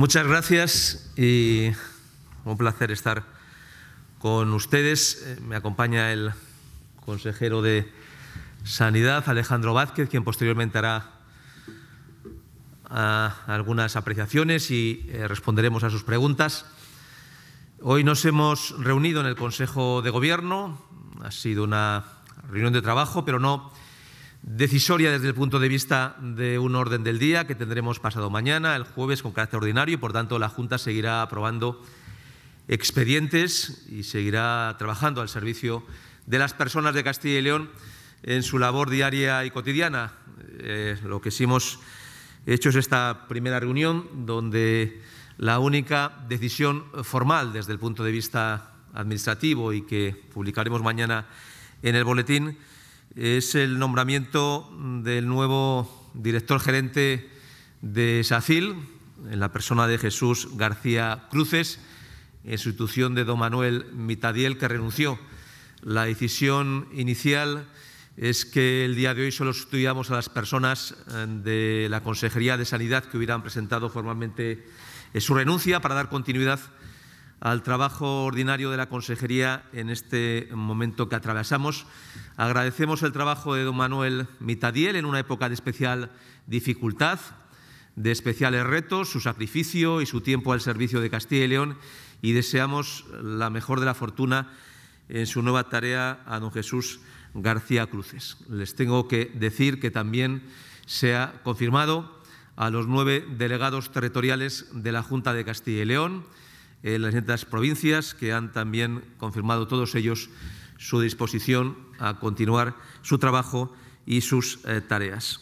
Muchas gracias y un placer estar con ustedes. Eh, me acompaña el consejero de Sanidad, Alejandro Vázquez, quien posteriormente hará ah, algunas apreciaciones y eh, responderemos a sus preguntas. Hoy nos hemos reunido en el Consejo de Gobierno. Ha sido una reunión de trabajo, pero no decisoria desde el punto de vista de un orden del día que tendremos pasado mañana, el jueves, con carácter ordinario, y por tanto la Junta seguirá aprobando expedientes y seguirá trabajando al servicio de las personas de Castilla y León en su labor diaria y cotidiana. Eh, lo que sí hemos hecho es esta primera reunión donde la única decisión formal desde el punto de vista administrativo y que publicaremos mañana en el boletín es el nombramiento del nuevo director gerente de SACIL, en la persona de Jesús García Cruces, en sustitución de don Manuel Mitadiel, que renunció. La decisión inicial es que el día de hoy solo sustituyamos a las personas eh, de la Consejería de Sanidad que hubieran presentado formalmente eh, su renuncia para dar continuidad al trabajo ordinario de la Consejería en este momento que atravesamos. Agradecemos el trabajo de don Manuel Mitadiel en una época de especial dificultad, de especiales retos, su sacrificio y su tiempo al servicio de Castilla y León y deseamos la mejor de la fortuna en su nueva tarea a don Jesús García Cruces. Les tengo que decir que también se ha confirmado a los nueve delegados territoriales de la Junta de Castilla y León, en eh, las distintas provincias que han también confirmado todos ellos su disposición a continuar su trabajo y sus eh, tareas.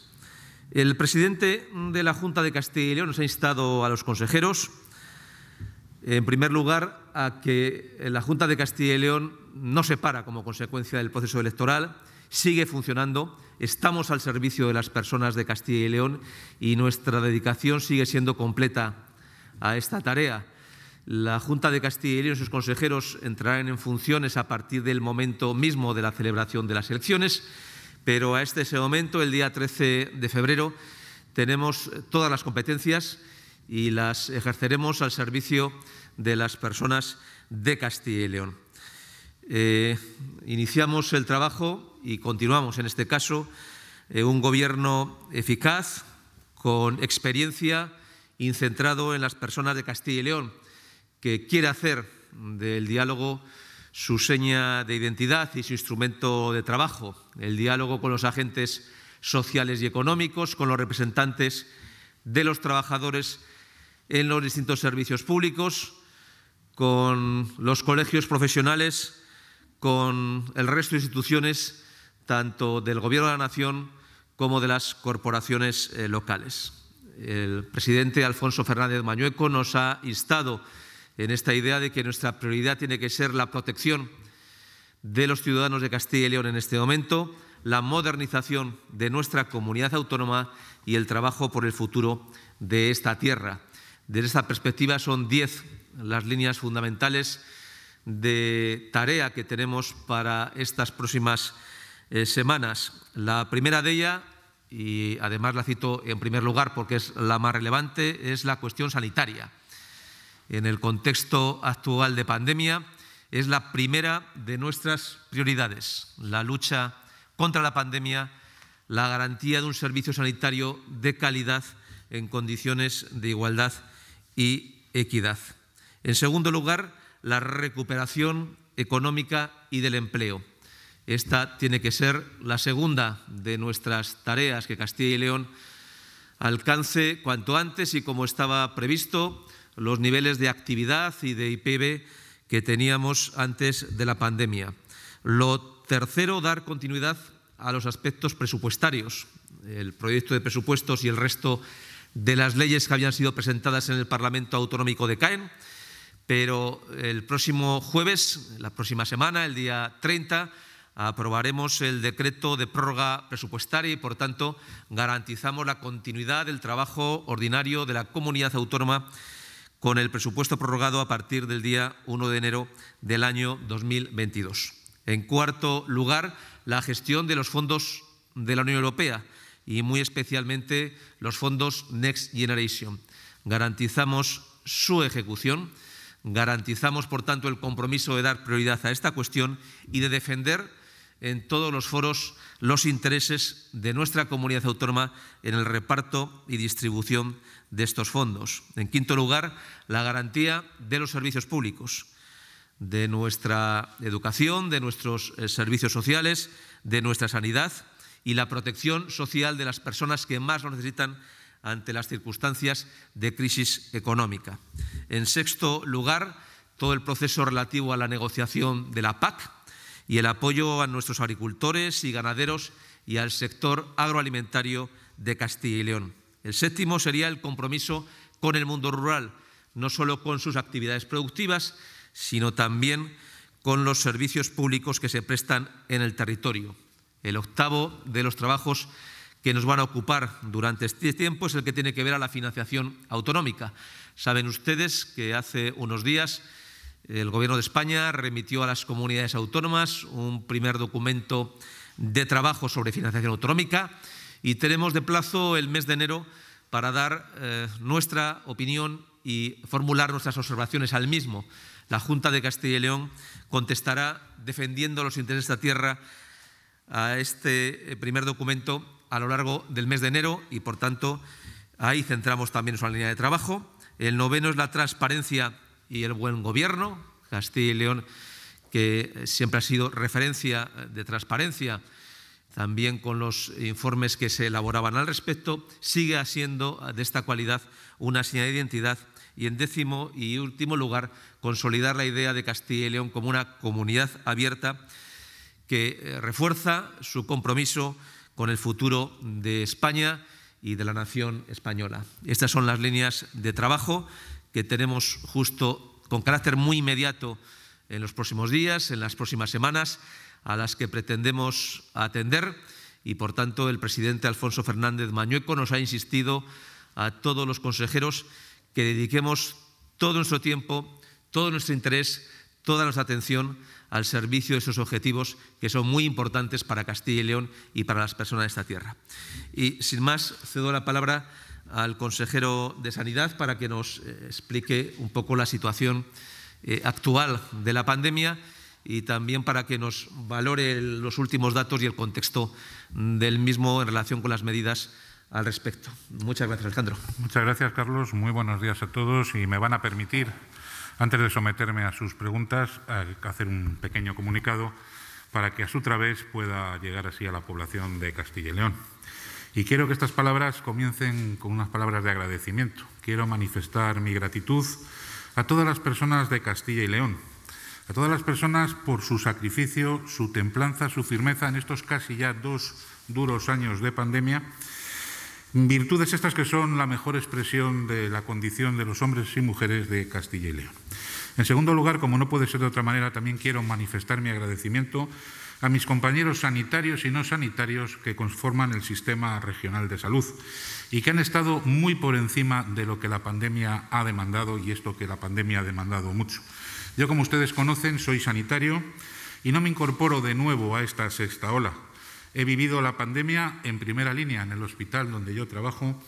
El presidente de la Junta de Castilla y León nos ha instado a los consejeros, en primer lugar, a que la Junta de Castilla y León no se para como consecuencia del proceso electoral, sigue funcionando, estamos al servicio de las personas de Castilla y León y nuestra dedicación sigue siendo completa a esta tarea. La Junta de Castilla y León y sus consejeros entrarán en funciones a partir del momento mismo de la celebración de las elecciones, pero a este ese momento, el día 13 de febrero, tenemos todas las competencias y las ejerceremos al servicio de las personas de Castilla y León. Eh, iniciamos el trabajo y continuamos en este caso eh, un gobierno eficaz, con experiencia, incentrado en las personas de Castilla y León que quiere hacer del diálogo su seña de identidad y su instrumento de trabajo, el diálogo con los agentes sociales y económicos, con los representantes de los trabajadores en los distintos servicios públicos, con los colegios profesionales, con el resto de instituciones, tanto del Gobierno de la Nación como de las corporaciones eh, locales. El presidente Alfonso Fernández Mañueco nos ha instado en esta idea de que nuestra prioridad tiene que ser la protección de los ciudadanos de Castilla y León en este momento, la modernización de nuestra comunidad autónoma y el trabajo por el futuro de esta tierra. Desde esta perspectiva son diez las líneas fundamentales de tarea que tenemos para estas próximas eh, semanas. La primera de ellas, y además la cito en primer lugar porque es la más relevante, es la cuestión sanitaria en el contexto actual de pandemia es la primera de nuestras prioridades, la lucha contra la pandemia, la garantía de un servicio sanitario de calidad en condiciones de igualdad y equidad. En segundo lugar, la recuperación económica y del empleo. Esta tiene que ser la segunda de nuestras tareas que Castilla y León alcance cuanto antes y como estaba previsto los niveles de actividad y de IPB que teníamos antes de la pandemia. Lo tercero, dar continuidad a los aspectos presupuestarios. El proyecto de presupuestos y el resto de las leyes que habían sido presentadas en el Parlamento Autonómico de CAEN, pero el próximo jueves, la próxima semana, el día 30, aprobaremos el decreto de prórroga presupuestaria y, por tanto, garantizamos la continuidad del trabajo ordinario de la comunidad autónoma con el presupuesto prorrogado a partir del día 1 de enero del año 2022. En cuarto lugar, la gestión de los fondos de la Unión Europea y muy especialmente los fondos Next Generation. Garantizamos su ejecución, garantizamos por tanto el compromiso de dar prioridad a esta cuestión y de defender en todos los foros los intereses de nuestra comunidad autónoma en el reparto y distribución de estos fondos. En quinto lugar, la garantía de los servicios públicos, de nuestra educación, de nuestros eh, servicios sociales, de nuestra sanidad y la protección social de las personas que más lo necesitan ante las circunstancias de crisis económica. En sexto lugar, todo el proceso relativo a la negociación de la PAC y el apoyo a nuestros agricultores y ganaderos y al sector agroalimentario de Castilla y León. El séptimo sería el compromiso con el mundo rural, no solo con sus actividades productivas, sino también con los servicios públicos que se prestan en el territorio. El octavo de los trabajos que nos van a ocupar durante este tiempo es el que tiene que ver a la financiación autonómica. Saben ustedes que hace unos días eh, el Gobierno de España remitió a las comunidades autónomas un primer documento de trabajo sobre financiación autonómica y tenemos de plazo el mes de enero para dar eh, nuestra opinión y formular nuestras observaciones al mismo. La Junta de Castilla y León contestará defendiendo los intereses de la tierra a este eh, primer documento a lo largo del mes de enero y, por tanto, ahí centramos también nuestra línea de trabajo. El noveno es la transparencia y el buen gobierno. Castilla y León, que siempre ha sido referencia de transparencia también con los informes que se elaboraban al respecto, sigue siendo de esta cualidad una señal de identidad y en décimo y último lugar, consolidar la idea de Castilla y León como una comunidad abierta que eh, refuerza su compromiso con el futuro de España y de la nación española. Estas son las líneas de trabajo que tenemos justo con carácter muy inmediato en los próximos días, en las próximas semanas a las que pretendemos atender y, por tanto, el presidente Alfonso Fernández Mañueco nos ha insistido a todos los consejeros que dediquemos todo nuestro tiempo, todo nuestro interés, toda nuestra atención al servicio de esos objetivos que son muy importantes para Castilla y León y para las personas de esta tierra. Y sin más, cedo la palabra al consejero de Sanidad para que nos eh, explique un poco la situación eh, actual de la pandemia y también para que nos valore los últimos datos y el contexto del mismo en relación con las medidas al respecto. Muchas gracias, Alejandro. Muchas gracias, Carlos. Muy buenos días a todos y me van a permitir, antes de someterme a sus preguntas, hacer un pequeño comunicado para que a su través pueda llegar así a la población de Castilla y León. Y quiero que estas palabras comiencen con unas palabras de agradecimiento. Quiero manifestar mi gratitud a todas las personas de Castilla y León, a todas las personas por su sacrificio, su templanza, su firmeza en estos casi ya dos duros años de pandemia. Virtudes estas que son la mejor expresión de la condición de los hombres y mujeres de Castilla y León. En segundo lugar, como no puede ser de otra manera, también quiero manifestar mi agradecimiento a mis compañeros sanitarios y no sanitarios que conforman el sistema regional de salud y que han estado muy por encima de lo que la pandemia ha demandado y esto que la pandemia ha demandado mucho. Yo, como ustedes conocen, soy sanitario y no me incorporo de nuevo a esta sexta ola. He vivido la pandemia en primera línea en el hospital donde yo trabajo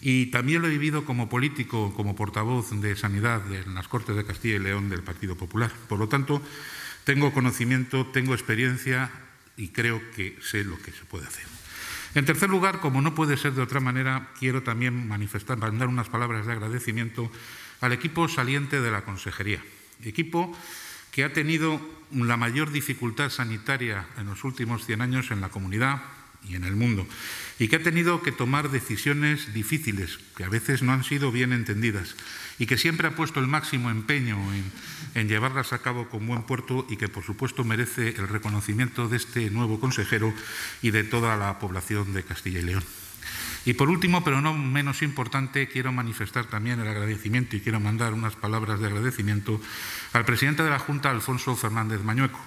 y también lo he vivido como político, como portavoz de Sanidad en las Cortes de Castilla y León del Partido Popular. Por lo tanto, tengo conocimiento, tengo experiencia y creo que sé lo que se puede hacer. En tercer lugar, como no puede ser de otra manera, quiero también manifestar, mandar unas palabras de agradecimiento al equipo saliente de la Consejería equipo que ha tenido la mayor dificultad sanitaria en los últimos 100 años en la comunidad y en el mundo, y que ha tenido que tomar decisiones difíciles, que a veces no han sido bien entendidas, y que siempre ha puesto el máximo empeño en, en llevarlas a cabo con buen puerto y que, por supuesto, merece el reconocimiento de este nuevo consejero y de toda la población de Castilla y León. Y por último, pero no menos importante, quiero manifestar también el agradecimiento y quiero mandar unas palabras de agradecimiento al presidente de la Junta, Alfonso Fernández Mañueco,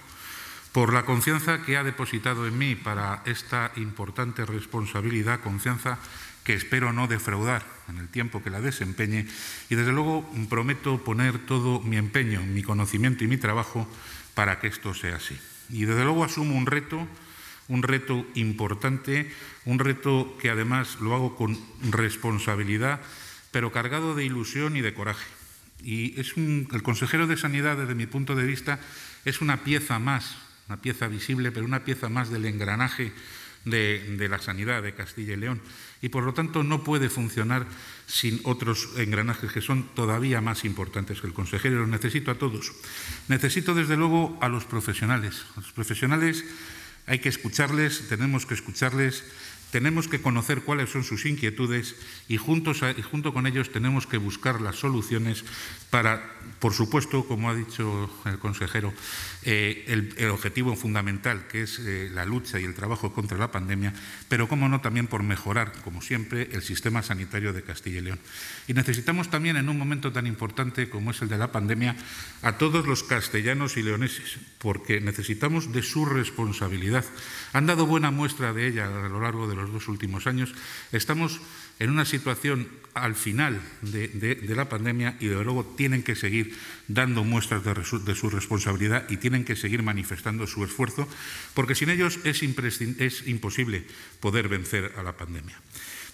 por la confianza que ha depositado en mí para esta importante responsabilidad, confianza que espero no defraudar en el tiempo que la desempeñe y desde luego prometo poner todo mi empeño, mi conocimiento y mi trabajo para que esto sea así. Y desde luego asumo un reto un reto importante, un reto que además lo hago con responsabilidad, pero cargado de ilusión y de coraje. Y es el consejero de Sanidad, desde mi punto de vista, es una pieza más, una pieza visible, pero una pieza más del engranaje de, la sanidad de Castilla y León. Y por lo tanto no puede funcionar sin otros engranajes que son todavía más importantes que el consejero. Los necesito a todos. Necesito desde luego a los profesionales, los profesionales hay que escucharles, tenemos que escucharles, tenemos que conocer cuáles son sus inquietudes y, juntos junto con ellos tenemos que buscar las soluciones para, por supuesto, como ha dicho el consejero, eh, el, objetivo fundamental, que es eh, la lucha y el trabajo contra la pandemia, pero como no también por mejorar, como siempre, el sistema sanitario de Castilla y León. Y necesitamos también, en un momento tan importante como es el de la pandemia, a todos los castellanos y leoneses, porque necesitamos de su responsabilidad. Han dado buena muestra de ella a lo largo de los dos últimos años. Estamos en una situación al final de, la pandemia y, desde luego, tienen que seguir dando muestras de, su responsabilidad y tienen que seguir manifestando su esfuerzo, porque sin ellos es, es imposible poder vencer a la pandemia.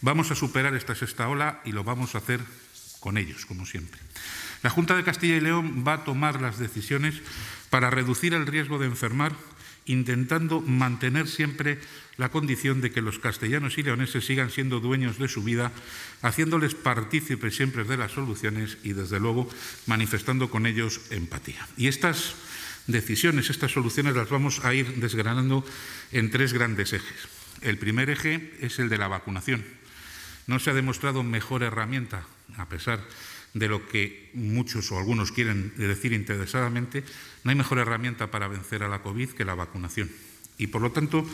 Vamos a superar esta sexta ola y lo vamos a hacer con ellos, como siempre. La Junta de Castilla y León va a tomar las decisiones para reducir el riesgo de enfermar intentando mantener siempre la condición de que los castellanos y leoneses sigan siendo dueños de su vida, haciéndoles partícipes siempre de las soluciones y, desde luego, manifestando con ellos empatía. Y estas decisiones, estas soluciones las vamos a ir desgranando en tres grandes ejes. El primer eje es el de la vacunación. No se ha demostrado mejor herramienta, a pesar de lo que muchos o algunos quieren decir interesadamente, no hay mejor herramienta para vencer a la COVID que la vacunación. Y por lo tanto,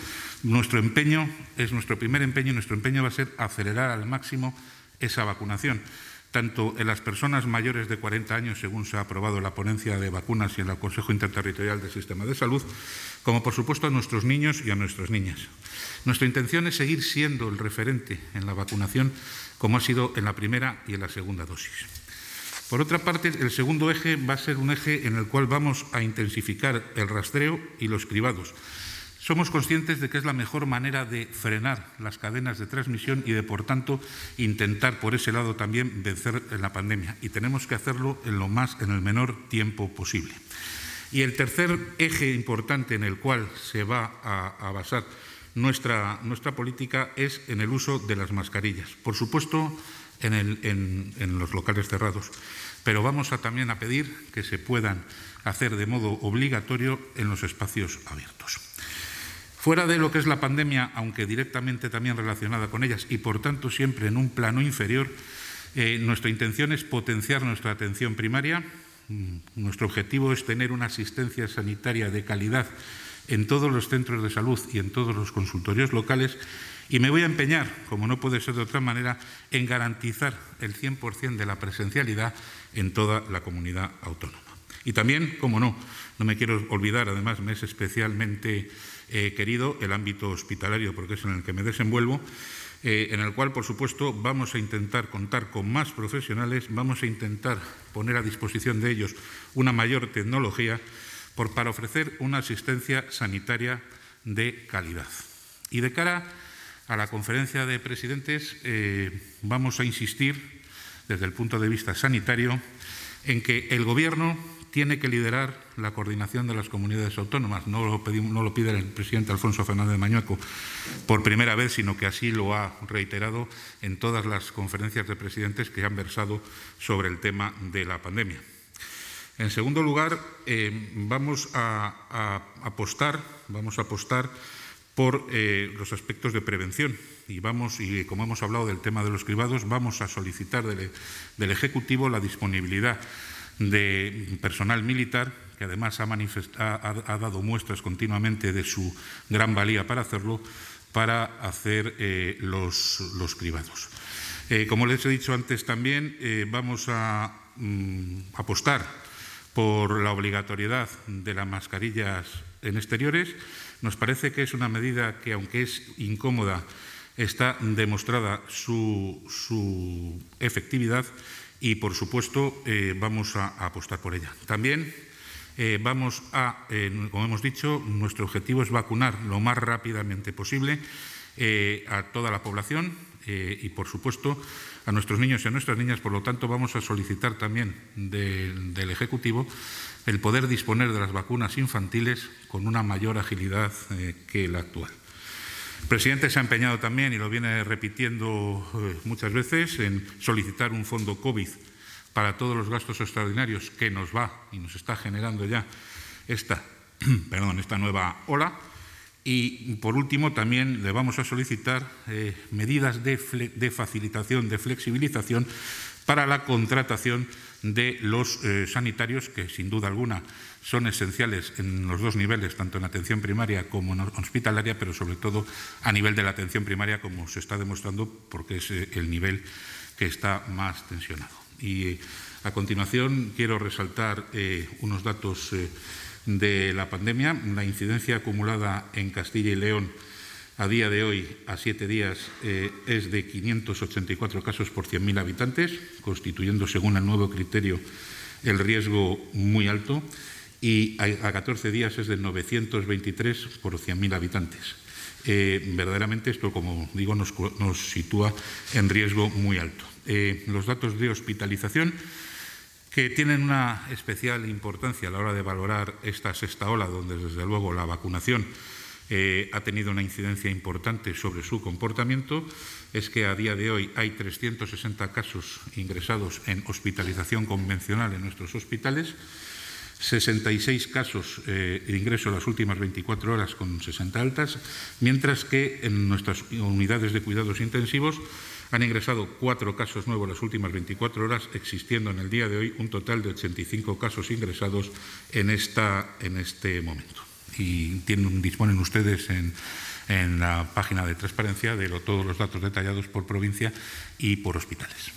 nuestro empeño es nuestro primer empeño y nuestro empeño va a ser acelerar al máximo esa vacunación, tanto en las personas mayores de 40 años, según se ha aprobado la ponencia de vacunas y en el Consejo Interterritorial del Sistema de Salud, como por supuesto a nuestros niños y a nuestras niñas. Nuestra intención es seguir siendo el referente en la vacunación, como ha sido en la primera y en la segunda dosis. Por otra parte, el segundo eje va a ser un eje en el cual vamos a intensificar el rastreo y los cribados. Somos conscientes de que es la mejor manera de frenar las cadenas de transmisión y de, por tanto, intentar por ese lado también vencer la pandemia. Y tenemos que hacerlo en, lo más, en el menor tiempo posible. Y el tercer eje importante en el cual se va a, basar nuestra, nuestra política es en el uso de las mascarillas. Por supuesto, en, los locales cerrados pero vamos a también a pedir que se puedan hacer de modo obligatorio en los espacios abiertos. Fuera de lo que es la pandemia, aunque directamente también relacionada con ellas y por tanto siempre en un plano inferior, eh, nuestra intención es potenciar nuestra atención primaria. Mm, nuestro objetivo es tener una asistencia sanitaria de calidad en todos los centros de salud y en todos los consultorios locales y me voy a empeñar, como no puede ser de otra manera, en garantizar el 100% de la presencialidad en toda la comunidad autónoma. Y también, como no, no me quiero olvidar, además me es especialmente eh, querido el ámbito hospitalario, porque es en el que me desenvuelvo, eh, en el cual, por supuesto, vamos a intentar contar con más profesionales, vamos a intentar poner a disposición de ellos una mayor tecnología por, para ofrecer una asistencia sanitaria de calidad. Y de cara a la conferencia de presidentes, eh, vamos a insistir desde el punto de vista sanitario, en que el Gobierno tiene que liderar la coordinación de las comunidades autónomas. No lo, pedimos, no lo pide el presidente Alfonso Fernández de por primera vez, sino que así lo ha reiterado en todas las conferencias de presidentes que han versado sobre el tema de la pandemia. En segundo lugar, eh, vamos a, apostar, vamos a apostar por eh, los aspectos de prevención. Y, vamos, y como hemos hablado del tema de los cribados, vamos a solicitar del, Ejecutivo la disponibilidad de personal militar, que además ha, ha dado muestras continuamente de su gran valía para hacerlo, para hacer eh, los, los, cribados. Eh, como les he dicho antes también, vamos a mm, apostar por la obligatoriedad de las mascarillas en exteriores nos parece que es una medida que, aunque es incómoda, está demostrada su, efectividad y, por supuesto, eh, vamos a, apostar por ella. También eh, vamos a, eh, como hemos dicho, nuestro objetivo es vacunar lo más rápidamente posible a toda la población, eh, y, por supuesto, a nuestros niños y a nuestras niñas. Por lo tanto, vamos a solicitar también del Ejecutivo el poder disponer de las vacunas infantiles con una mayor agilidad eh, que la actual. El presidente se ha empeñado también, y lo viene repitiendo eh, muchas veces, en solicitar un fondo COVID para todos los gastos extraordinarios que nos va y nos está generando ya esta, perdón, esta nueva ola. Y por último, también le vamos a solicitar eh, medidas de, facilitación, de flexibilización para la contratación de los eh, sanitarios, que sin duda alguna son esenciales en los dos niveles, tanto en atención primaria como en hospitalaria, pero sobre todo a nivel de la atención primaria, como se está demostrando, porque es eh, el nivel que está más tensionado. Y a continuación quiero resaltar unos datos de la pandemia. La incidencia acumulada en Castilla y León a día de hoy, a siete días, eh, es de 584 casos por 100.000 habitantes, constituyendo, según el nuevo criterio, el riesgo muy alto, y a, 14 días es de 923 por 100.000 habitantes. Eh, verdaderamente esto, como digo, nos, sitúa en riesgo muy alto. Eh, los datos de hospitalización que tienen una especial importancia a la hora de valorar esta sexta ola, donde desde luego la vacunación eh, ha tenido una incidencia importante sobre su comportamiento, es que a día de hoy hay 360 casos ingresados en hospitalización convencional en nuestros hospitales, 66 casos de eh, ingreso en las últimas 24 horas con 60 altas, mientras que en nuestras unidades de cuidados intensivos han ingresado cuatro casos nuevos las últimas 24 horas, existiendo en el día de hoy un total de 85 casos ingresados en, esta, en este momento. Y disponen ustedes en, en la página de transparencia de todos los datos detallados por provincia y por hospitales.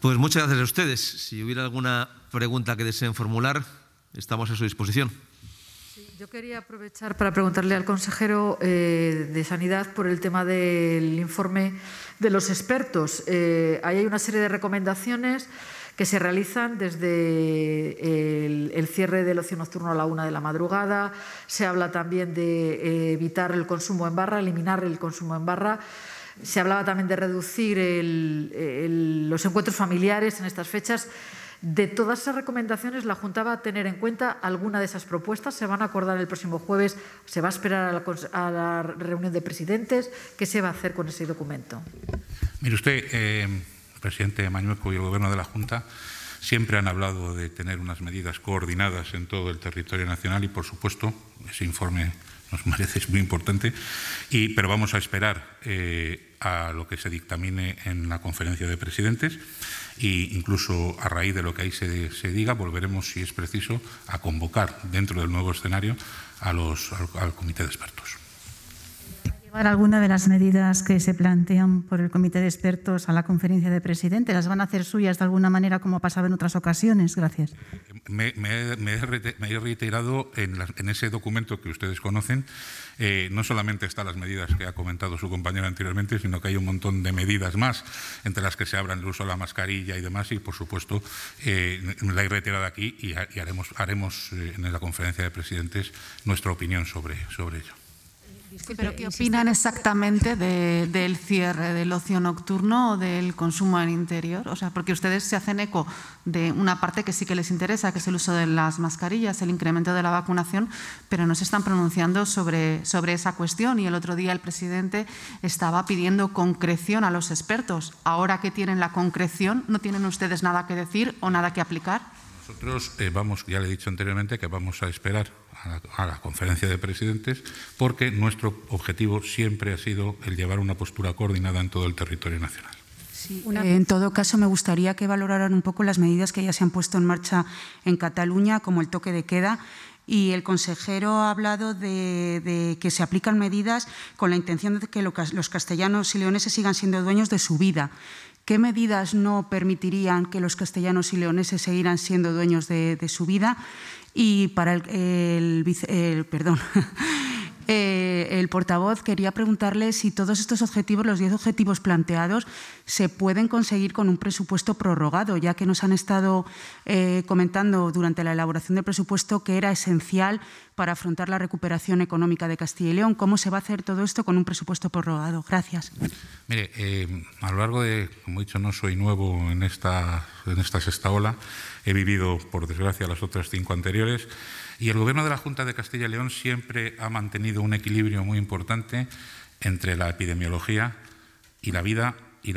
Pues muchas gracias a ustedes. Si hubiera alguna pregunta que deseen formular, estamos a su disposición. Yo quería aprovechar para preguntarle al consejero eh, de Sanidad por el tema del informe de los expertos. Eh, ahí hay una serie de recomendaciones que se realizan desde el, cierre del ocio nocturno a la una de la madrugada. Se habla también de eh, evitar el consumo en barra, eliminar el consumo en barra. Se hablaba también de reducir los encuentros familiares en estas fechas. De todas esas recomendaciones, la Junta va a tener en cuenta alguna de esas propuestas. Se van a acordar el próximo jueves, se va a esperar a la, reunión de presidentes. ¿Qué se va a hacer con ese documento? Mire usted, eh, el presidente Mañueco y el Gobierno de la Junta siempre han hablado de tener unas medidas coordinadas en todo el territorio nacional y, por supuesto, ese informe nos parece muy importante, pero vamos a esperar eh, a lo que se dictamine en la conferencia de presidentes e incluso a raíz de lo que ahí se, se diga, volveremos, si es preciso, a convocar dentro del nuevo escenario a los, al comité de expertos alguna de las medidas que se plantean por el comité de expertos a la conferencia de presidentes? ¿Las van a hacer suyas de alguna manera como ha pasado en otras ocasiones? Gracias. Me, he reiterado en, ese documento que ustedes conocen. Eh, no solamente están las medidas que ha comentado su compañero anteriormente, sino que hay un montón de medidas más, entre las que se abran el uso de la mascarilla y demás. Y, por supuesto, eh, la he reiterado aquí y, haremos, haremos eh, en la conferencia de presidentes nuestra opinión sobre ello pero ¿qué opinan exactamente del cierre del ocio nocturno o del consumo en interior? O sea, porque ustedes se hacen eco de una parte que sí que les interesa, que es el uso de las mascarillas, el incremento de la vacunación, pero no se están pronunciando sobre, sobre esa cuestión. Y el otro día el presidente estaba pidiendo concreción a los expertos. Ahora que tienen la concreción, ¿no tienen ustedes nada que decir o nada que aplicar? Nosotros eh, vamos, ya le he dicho anteriormente que vamos a esperar a la, conferencia de presidentes, porque nuestro objetivo siempre ha sido el llevar una postura coordinada en todo el territorio nacional. Eh, en todo caso, me gustaría que valoraran un poco las medidas que ya se han puesto en marcha en Cataluña, como el toque de queda. Y el consejero ha hablado de, que se aplican medidas con la intención de que los castellanos y leoneses sigan siendo dueños de su vida. ¿Qué medidas no permitirían que los castellanos y leoneses siguieran siendo dueños de su vida? y para el, el, perdón, Eh, el portavoz, quería preguntarle si todos estos objetivos, los 10 objetivos planteados, se pueden conseguir con un presupuesto prorrogado, ya que nos han estado eh, comentando durante la elaboración del presupuesto que era esencial para afrontar la recuperación económica de Castilla y León. ¿Cómo se va a hacer todo esto con un presupuesto prorrogado? Gracias. Mire, eh, a lo largo de, como he dicho, no soy nuevo en esta, en esta sexta ola. He vivido, por desgracia, las otras cinco anteriores. Y el Gobierno de la Junta de Castilla y León siempre ha mantenido un equilibrio muy importante entre la epidemiología y la vida y,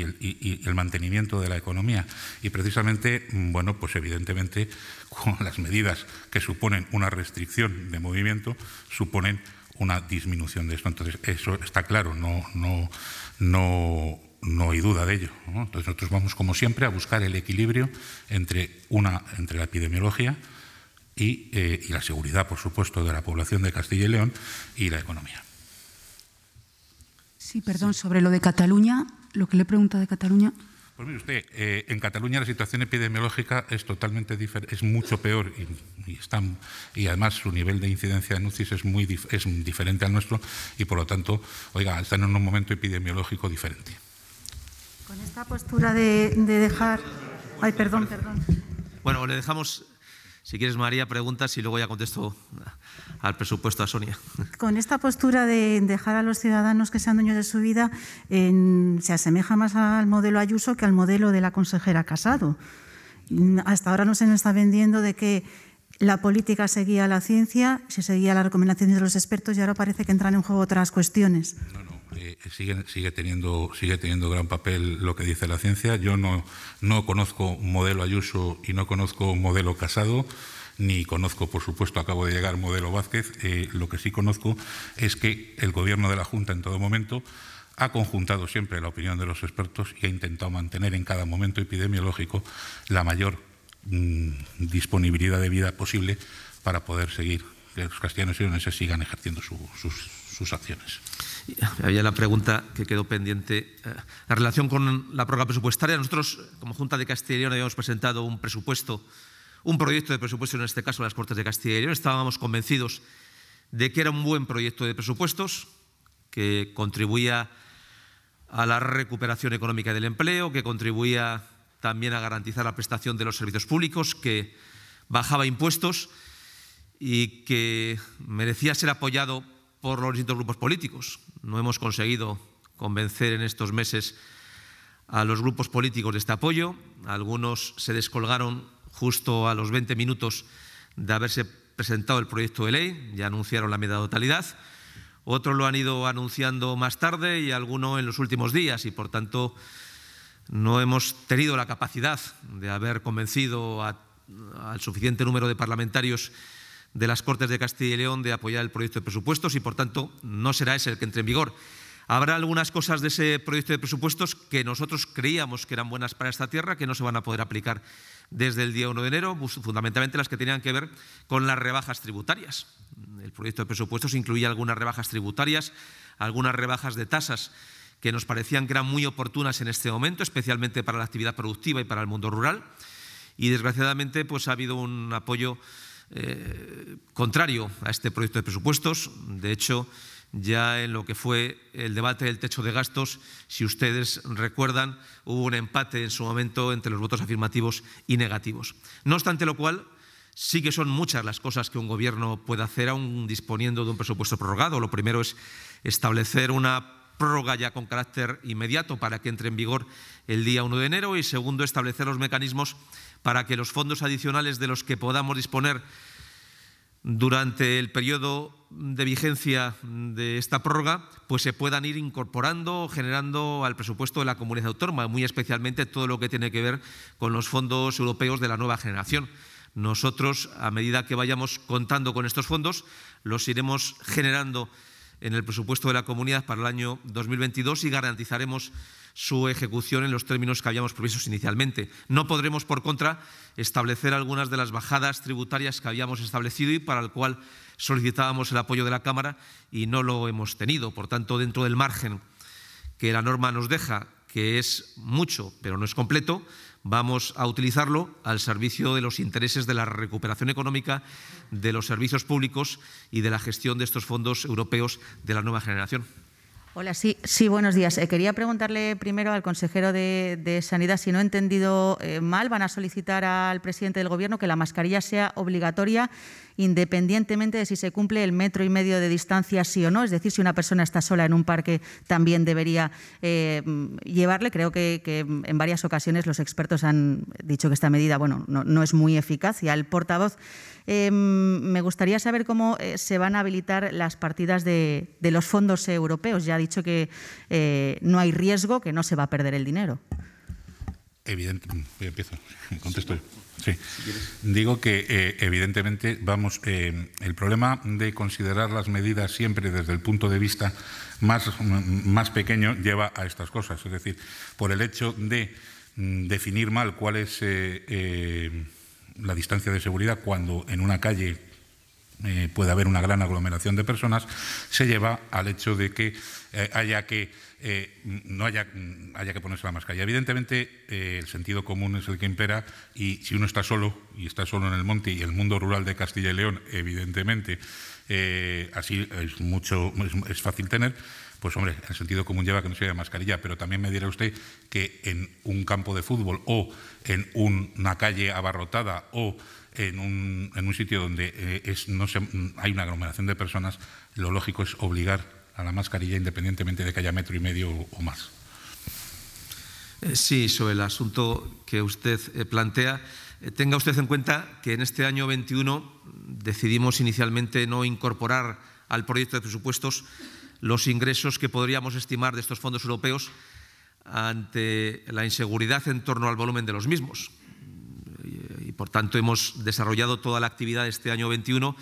y, el, mantenimiento de la economía. Y precisamente, mm, bueno, pues evidentemente con las medidas que suponen una restricción de movimiento, suponen una disminución de esto. Entonces, eso está claro, no, no, hay duda de ello. Entonces, nosotros vamos, como siempre, a buscar el equilibrio entre, una, entre la epidemiología, eh, y, la seguridad, por supuesto, de la población de Castilla y León y la economía. Sí, perdón, sobre lo de Cataluña, lo que le pregunta de Cataluña. Pues mire usted, eh, en Cataluña la situación epidemiológica es totalmente diferente, es mucho peor y, están, y, además su nivel de incidencia de UCIs es muy es diferente al nuestro y por lo tanto, oiga, están en un momento epidemiológico diferente. Con esta postura de dejar... Ay, perdón, perdón. Bueno, le dejamos si quieres, María, preguntas y luego ya contesto al presupuesto a Sonia. Con esta postura de dejar a los ciudadanos que sean dueños de su vida, se asemeja más al modelo Ayuso que al modelo de la consejera Casado. Hasta ahora no se nos está vendiendo de que la política seguía la ciencia, se seguía las recomendaciones de los expertos y ahora parece que entran en juego otras cuestiones. Eh, sigue, sigue, teniendo, sigue teniendo gran papel lo que dice la ciencia. Yo no, no conozco modelo Ayuso y no conozco modelo Casado, ni conozco, por supuesto, acabo de llegar modelo Vázquez. Eh, lo que sí conozco es que el gobierno de la Junta en todo momento ha conjuntado siempre la opinión de los expertos y ha intentado mantener en cada momento epidemiológico la mayor mm, disponibilidad de vida posible para poder seguir que los castellanos y leoneses sigan ejerciendo sus acciones. Había la pregunta que quedó pendiente. La eh, relación con la prórroga presupuestaria. Nosotros, como Junta de Castilla y León, habíamos presentado un presupuesto, un proyecto de presupuesto, en este caso las Cortes de Castilla y León. Estábamos convencidos de que era un buen proyecto de presupuestos, que contribuía a la recuperación económica del empleo, que contribuía también a garantizar la prestación de los servicios públicos, que bajaba impuestos y que merecía ser apoyado por los distintos grupos políticos. No hemos conseguido convencer en estos meses a los grupos políticos de este apoyo. Algunos se descolgaron justo a los 20 minutos de haberse presentado el proyecto de ley, ya anunciaron la medida totalidad. Otros lo han ido anunciando más tarde y algunos en los últimos días y, por tanto, no hemos tenido la capacidad de haber convencido al suficiente número de parlamentarios de las Cortes de Castilla y León de apoyar el proyecto de presupuestos y, por tanto, no será ese el que entre en vigor. Habrá algunas cosas de ese proyecto de presupuestos que nosotros creíamos que eran buenas para esta tierra, que no se van a poder aplicar desde el día 1 de enero, fundamentalmente las que tenían que ver con las rebajas tributarias. El proyecto de presupuestos incluía algunas rebajas tributarias, algunas rebajas de tasas que nos parecían que eran muy oportunas en este momento, especialmente para la actividad productiva y para el mundo rural. Y desgraciadamente pues, ha habido un apoyo eh, contrario a este proyecto de presupuestos. De hecho, ya en lo que fue el debate del techo de gastos, si ustedes recuerdan, hubo un empate en su momento entre los votos afirmativos y negativos. No obstante lo cual, sí que son muchas las cosas que un gobierno puede hacer aún disponiendo de un presupuesto prorrogado. Lo primero es establecer una prórroga ya con carácter inmediato para que entre en vigor el día 1 de enero y segundo, establecer los mecanismos para que los fondos adicionales de los que podamos disponer durante el periodo de vigencia de esta prórroga, pues se puedan ir incorporando, generando al presupuesto de la comunidad autónoma, muy especialmente todo lo que tiene que ver con los fondos europeos de la nueva generación. Nosotros, a medida que vayamos contando con estos fondos, los iremos generando en el presupuesto de la comunidad para el año 2022 y garantizaremos su ejecución en los términos que habíamos previsto inicialmente. No podremos, por contra, establecer algunas de las bajadas tributarias que habíamos establecido y para el cual solicitábamos el apoyo de la Cámara y no lo hemos tenido. Por tanto, dentro del margen que la norma nos deja, que es mucho pero no es completo, vamos a utilizarlo al servicio de los intereses de la recuperación económica, de los servicios públicos y de la gestión de estos fondos europeos de la nueva generación. Hola, sí, sí, buenos días. Eh, quería preguntarle primero al consejero de, Sanidad, si no he entendido eh, mal, van a solicitar al presidente del Gobierno que la mascarilla sea obligatoria independientemente de si se cumple el metro y medio de distancia sí o no. Es decir, si una persona está sola en un parque también debería eh, llevarle. Creo que, en varias ocasiones los expertos han dicho que esta medida bueno, no, no es muy eficaz y al portavoz Em, me gustaría saber cómo eh, se van a habilitar las partidas de, los fondos europeos. Ya ha dicho que eh, no hay riesgo, que no se va a perder el dinero. Evidente, empiezo, Digo que eh, evidentemente vamos, el problema de considerar las medidas siempre desde el punto de vista más, más pequeño lleva a estas cosas. Es decir, por el hecho de mm, definir mal cuál es la distancia de seguridad cuando en una calle eh, puede haber una gran aglomeración de personas, se lleva al hecho de que eh, haya que eh, no haya, haya, que ponerse la mascarilla. Evidentemente, el sentido común es el que impera y si uno está solo y está solo en el monte y el mundo rural de Castilla y León, evidentemente, así es mucho es fácil tener pues hombre, el sentido común lleva que no se lleve mascarilla, pero también me dirá usted que en un campo de fútbol o en una calle abarrotada o en un, sitio donde eh, no se, hay una aglomeración de personas, lo lógico es obligar a la mascarilla independientemente de que haya metro y medio o, o más. Eh, sí, sobre el asunto que usted eh, plantea, tenga usted en cuenta que en este año 21 decidimos inicialmente no incorporar al proyecto de presupuestos los ingresos que podríamos estimar de estos fondos europeos ante la inseguridad en torno al volumen de los mismos. Y, por tanto hemos desarrollado toda la actividad de este año 21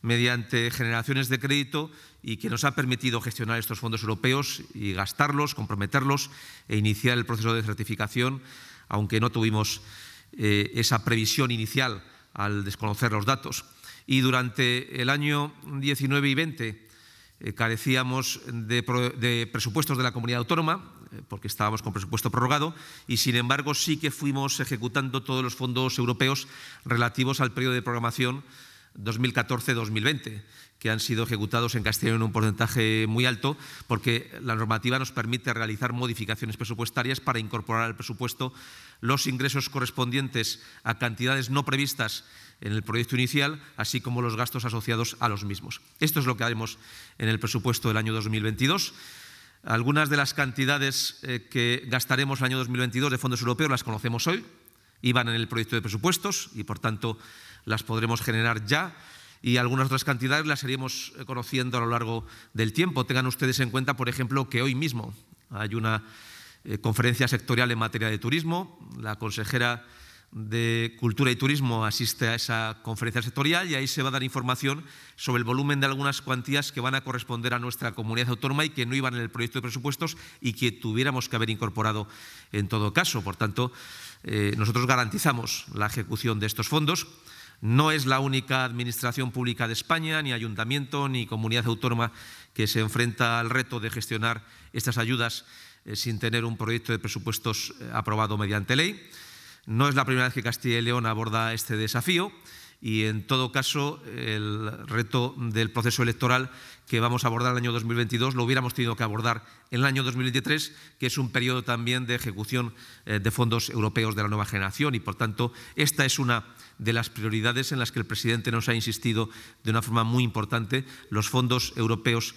mediante generaciones de crédito y que nos ha permitido gestionar estos fondos europeos y gastarlos, comprometerlos e iniciar el proceso de certificación, aunque no tuvimos eh, esa previsión inicial al desconocer los datos. Y durante el año 19 y 20 eh, carecíamos de, presupuestos de la comunidad autónoma, eh, porque estábamos con presupuesto prorrogado, y sin embargo sí que fuimos ejecutando todos los fondos europeos relativos al periodo de programación 2014-2020, que han sido ejecutados en Castellón en un porcentaje muy alto, porque la normativa nos permite realizar modificaciones presupuestarias para incorporar al presupuesto los ingresos correspondientes a cantidades no previstas en el proyecto inicial, así como los gastos asociados a los mismos. Esto es lo que haremos en el presupuesto del año 2022. Algunas de las cantidades eh, que gastaremos el año 2022 de fondos europeos las conocemos hoy, iban en el proyecto de presupuestos y por tanto las podremos generar ya y algunas otras cantidades las iremos eh, conociendo a lo largo del tiempo. Tengan ustedes en cuenta, por ejemplo, que hoy mismo hay una eh, conferencia sectorial en materia de turismo. La consejera de Cultura y Turismo asiste a esa conferencia sectorial y ahí se va a dar información sobre el volumen de algunas cuantías que van a corresponder a nuestra comunidad autónoma y que no iban en el proyecto de presupuestos y que tuviéramos que haber incorporado en todo caso. Por tanto, eh, nosotros garantizamos la ejecución de estos fondos. No es la única administración pública de España, ni ayuntamiento, ni comunidad autónoma que se enfrenta al reto de gestionar estas ayudas eh, sin tener un proyecto de presupuestos eh, aprobado mediante ley. No es la primera vez que Castilla y León aborda este desafío y, en todo caso, el reto del proceso electoral que vamos a abordar en el año 2022 lo hubiéramos tenido que abordar en el año 2023, que es un periodo también de ejecución eh, de fondos europeos de la nueva generación y, por tanto, esta es una de las prioridades en las que el presidente nos ha insistido de una forma muy importante. Los fondos europeos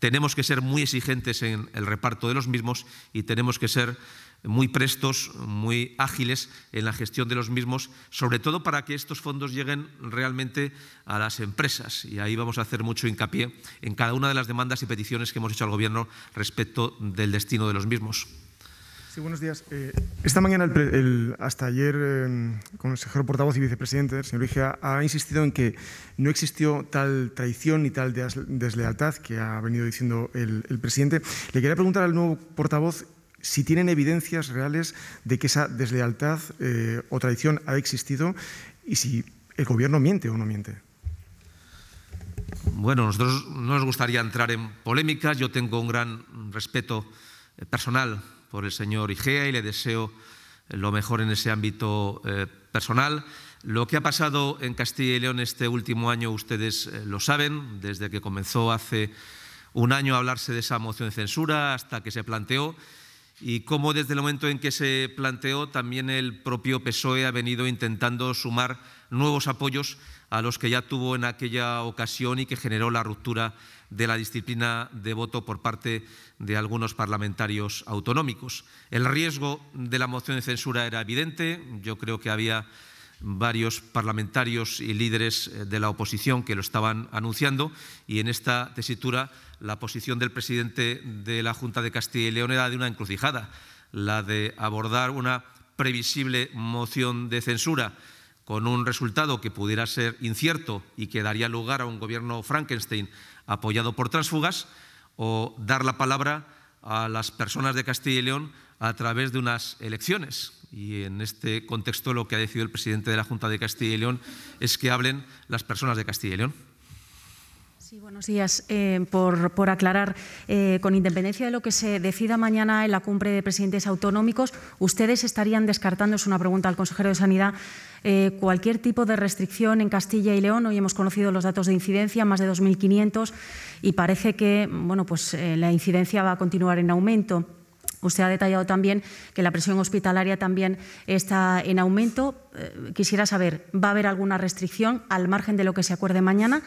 tenemos que ser muy exigentes en el reparto de los mismos y tenemos que ser muy prestos, muy ágiles en la gestión de los mismos, sobre todo para que estos fondos lleguen realmente a las empresas. Y ahí vamos a hacer mucho hincapié en cada una de las demandas y peticiones que hemos hecho al Gobierno respecto del destino de los mismos. Sí, buenos días. Eh, esta mañana, hasta ayer, eh, el consejero portavoz y vicepresidente, el señor Vigia, ha insistido en que no existió tal traición ni tal deslealtad que ha venido diciendo el, presidente. Le quería preguntar al nuevo portavoz si tienen evidencias reales de que esa deslealtad eh, o traición ha existido y si el gobierno miente o no miente. Bueno, nosotros no nos gustaría entrar en polémicas. Yo tengo un gran respeto eh, personal por el señor Igea y le deseo eh, lo mejor en ese ámbito personal. Lo que ha pasado en Castilla y León este último año ustedes lo saben, desde que comenzó hace un año a hablarse de esa moción de censura hasta que se planteó y cómo desde el momento en que se planteó también el propio PSOE ha venido intentando sumar nuevos apoyos a los que ya tuvo en aquella ocasión y que generó la ruptura de la disciplina de voto por parte de algunos parlamentarios autonómicos. El riesgo de la moción de censura era evidente, yo creo que había varios parlamentarios y líderes eh, de la oposición que lo estaban anunciando y en esta tesitura la posición del presidente de la Junta de Castilla y León era de una encrucijada, la de abordar una previsible moción de censura con un resultado que pudiera ser incierto y que daría lugar a un gobierno Frankenstein apoyado por transfugas, o dar la palabra a las personas de Castilla y León a través de unas elecciones. Y en este contexto lo que ha decidido el presidente de la Junta de Castilla y León es que hablen las personas de Castilla y León. Sí, buenos días. Eh, por, por, aclarar, eh, con independencia de lo que se decida mañana en la cumbre de presidentes autonómicos, ustedes estarían descartando, es una pregunta al consejero de Sanidad, eh, cualquier tipo de restricción en Castilla y León. Hoy hemos conocido los datos de incidencia, más de 2.500, y parece que bueno, pues, la incidencia va a continuar en aumento. Usted pues, ha detallado también que la presión hospitalaria también está en aumento. Eh, quisiera saber, ¿va a haber alguna restricción al margen de lo que se acuerde mañana?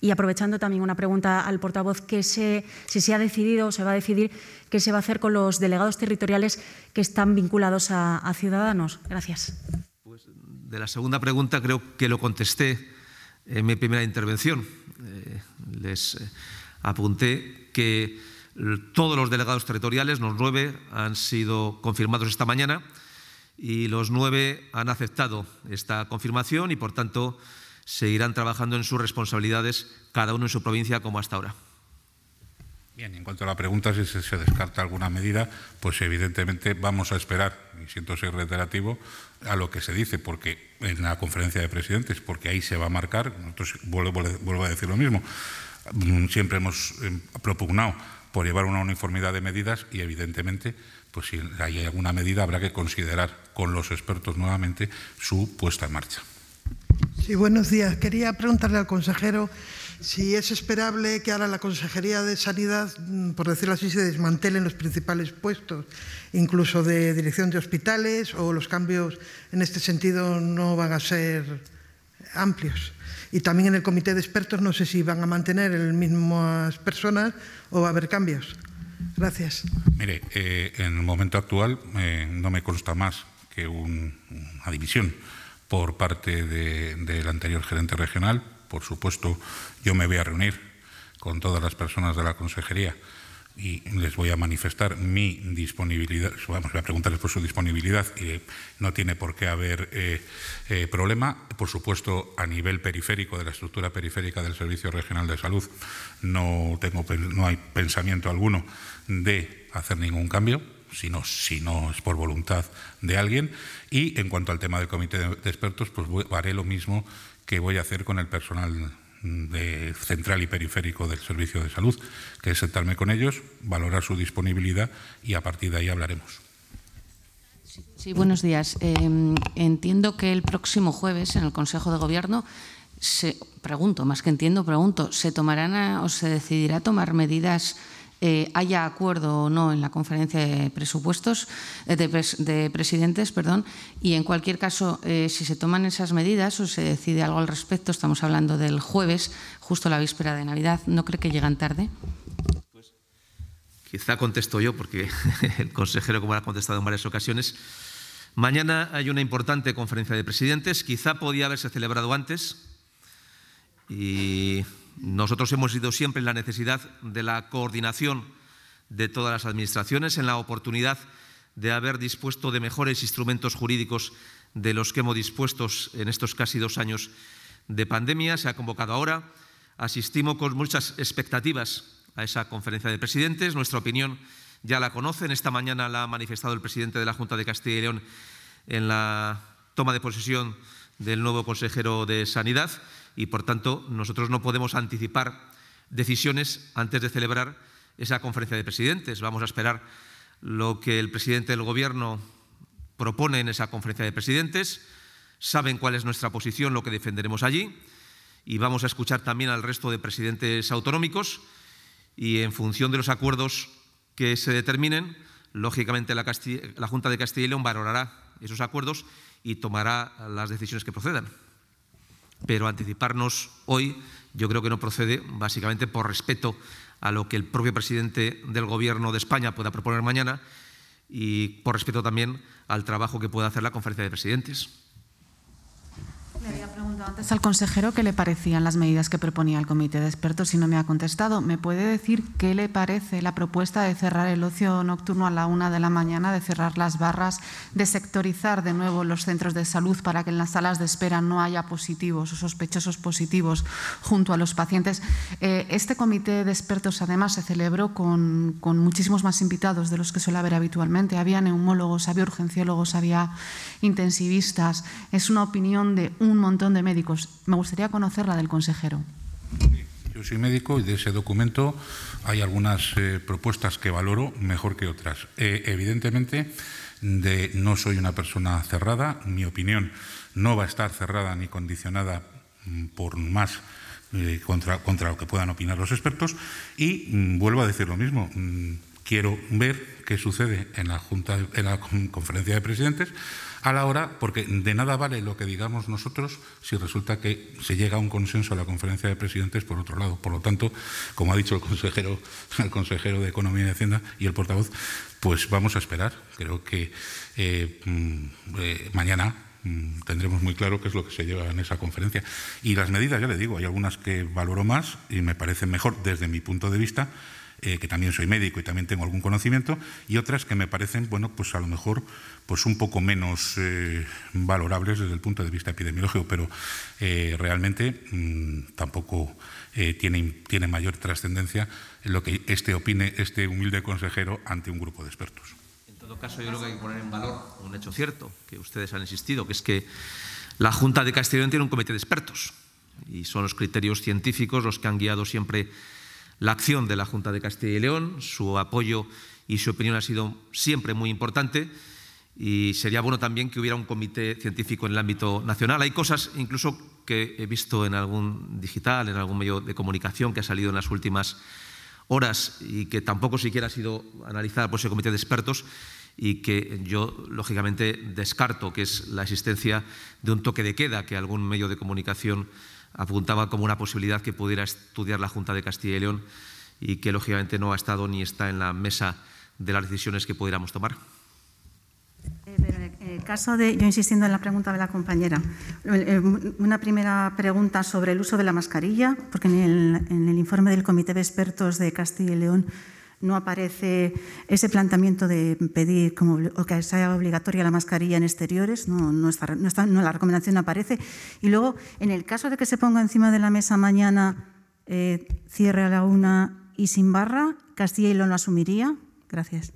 Y aprovechando también una pregunta al portavoz, que se, si se ha decidido o se va a decidir qué se va a hacer con los delegados territoriales que están vinculados a, Ciudadanos. Gracias. Pues, de la segunda pregunta creo que lo contesté en mi primera intervención. Eh, les eh, apunté que todos los delegados territoriales, los nueve, han sido confirmados esta mañana y los nueve han aceptado esta confirmación y, por tanto, seguirán trabajando en sus responsabilidades, cada uno en su provincia, como hasta ahora. Bien, en cuanto a la pregunta si se descarta alguna medida, pues evidentemente vamos a esperar, y siento ser reiterativo, a lo que se dice, porque en la conferencia de presidentes, porque ahí se va a marcar, vuelvo a decir lo mismo, mm, siempre hemos em, propugnado por llevar una uniformidad de medidas y evidentemente, pues si hay alguna medida habrá que considerar con los expertos nuevamente su puesta en marcha. Sí, buenos días. Quería preguntarle al consejero si es esperable que ahora la Consejería de Sanidad, mm, por decirlo así, se desmantelen los principales puestos, incluso de dirección de hospitales, o los cambios en este sentido no van a ser amplios. Y también en el comité de expertos no sé si van a mantener las mismas personas o va a haber cambios. Gracias. Mire, eh, en el momento actual eh, no me consta más que una división por parte del anterior gerente regional. Por supuesto, yo me voy a reunir con todas las personas de la consejería y les voy a manifestar mi disponibilidad, vamos, a preguntarles por su disponibilidad y eh, no tiene por qué haber eh, eh, problema. Por supuesto, a nivel periférico, de la estructura periférica del Servicio Regional de Salud, no, tengo, no hay pensamiento alguno de hacer ningún cambio, sino si no es por voluntad de alguien. Y en cuanto al tema del comité de expertos, pues haré lo mismo que voy a hacer con el personal de central y periférico del Servicio de Salud, que es sentarme con ellos, valorar su disponibilidad y a partir de ahí hablaremos. Sí, buenos días. Em, entiendo que el próximo jueves en el Consejo de Gobierno se pregunto, más que entiendo, pregunto, ¿se tomarán o se decidirá tomar medidas eh, haya acuerdo o no en la conferencia de presupuestos eh, de, presidentes, perdón, y en cualquier caso, eh, si se toman esas medidas o se decide algo al respecto, estamos hablando del jueves, justo la víspera de Navidad, ¿no cree que llegan tarde? Pues, quizá contesto yo, porque el consejero, como ha contestado en varias ocasiones, mañana hay una importante conferencia de presidentes, quizá podía haberse celebrado antes. Y nosotros hemos sido siempre en la necesidad de la coordinación de todas las administraciones, en la oportunidad de haber dispuesto de mejores instrumentos jurídicos de los que hemos dispuesto en estos casi dos años de pandemia. Se ha convocado ahora. Asistimos con muchas expectativas a esa conferencia de presidentes. Nuestra opinión ya la conocen. Esta mañana la ha manifestado el presidente de la Junta de Castilla y León en la toma de posesión del nuevo consejero de Sanidad y por tanto nosotros no podemos anticipar decisiones antes de celebrar esa conferencia de presidentes. Vamos a esperar lo que el presidente del Gobierno propone en esa conferencia de presidentes, saben cuál es nuestra posición, lo que defenderemos allí, y vamos a escuchar también al resto de presidentes autonómicos y en función de los acuerdos que se determinen, lógicamente la, Junta de Castilla y León valorará esos acuerdos y tomará las decisiones que procedan pero anticiparnos hoy yo creo que no procede, básicamente por respeto a lo que el propio presidente del Gobierno de España pueda proponer mañana y por respeto también al trabajo que pueda hacer la conferencia de presidentes antes al consejero qué le parecían las medidas que proponía el comité de expertos Si no me ha contestado. ¿Me puede decir qué le parece la propuesta de cerrar el ocio nocturno a la una de la mañana, de cerrar las barras, de sectorizar de nuevo los centros de salud para que en las salas de espera no haya positivos o sospechosos positivos junto a los pacientes? Eh, este comité de expertos además se celebró con, con muchísimos más invitados de los que suele haber habitualmente. Había neumólogos, había urgenciólogos, había intensivistas. Es una opinión de un montón de médicos me gustaría conocer la del consejero. Yo soy médico y de ese documento hay algunas eh, propuestas que valoro mejor que otras. Eh, evidentemente, de no soy una persona cerrada. Mi opinión no va a estar cerrada ni condicionada mm, por más eh, contra, lo que puedan opinar los expertos. Y mm, vuelvo a decir lo mismo. Mm, quiero ver qué sucede en la, junta, en la conferencia de presidentes a la hora, porque de nada vale lo que digamos nosotros si resulta que se llega a un consenso a la conferencia de presidentes por otro lado. Por lo tanto, como ha dicho el consejero, el consejero de Economía y Hacienda y el portavoz, pues vamos a esperar. Creo que eh, mm, eh, mañana mm, tendremos muy claro qué es lo que se lleva en esa conferencia. Y las medidas, ya le digo, hay algunas que valoro más y me parecen mejor desde mi punto de vista eh, que también soy médico y también tengo algún conocimiento, y otras que me parecen, bueno, pues a lo mejor pues un poco menos eh, valorables desde el punto de vista epidemiológico, pero eh, realmente mm, tampoco tiene, tiene mayor trascendencia lo que este opine este humilde consejero ante un grupo de expertos. En todo caso, yo creo que hay que poner en valor un hecho cierto que ustedes han insistido, que es que la Junta de Castellón tiene un comité de expertos y son los criterios científicos los que han guiado siempre la acción de la Junta de Castilla y León. Su apoyo y su opinión ha sido siempre muy importante y sería bueno también que hubiera un comité científico en el ámbito nacional. Hay cosas incluso que he visto en algún digital, en algún medio de comunicación que ha salido en las últimas horas y que tampoco siquiera ha sido analizada por ese comité de expertos y que yo lógicamente descarto, que es la existencia de un toque de queda que algún medio de comunicación apuntaba como una posibilidad que pudiera estudiar la Junta de Castilla y León y que lógicamente no ha estado ni está en la mesa de las decisiones que pudiéramos tomar. Eh, en el caso de, yo insistiendo en la pregunta de la compañera, una primera pregunta sobre el uso de la mascarilla, porque en el informe del Comité de Expertos de Castilla y León no aparece ese planteamiento de pedir como, o que sea obligatoria la mascarilla en exteriores, no, no, está, no, la recomendación aparece. Y luego, en el caso de que se ponga encima de la mesa mañana eh, cierre a la una y sin barra, Castilla y León lo asumiría. Gracias.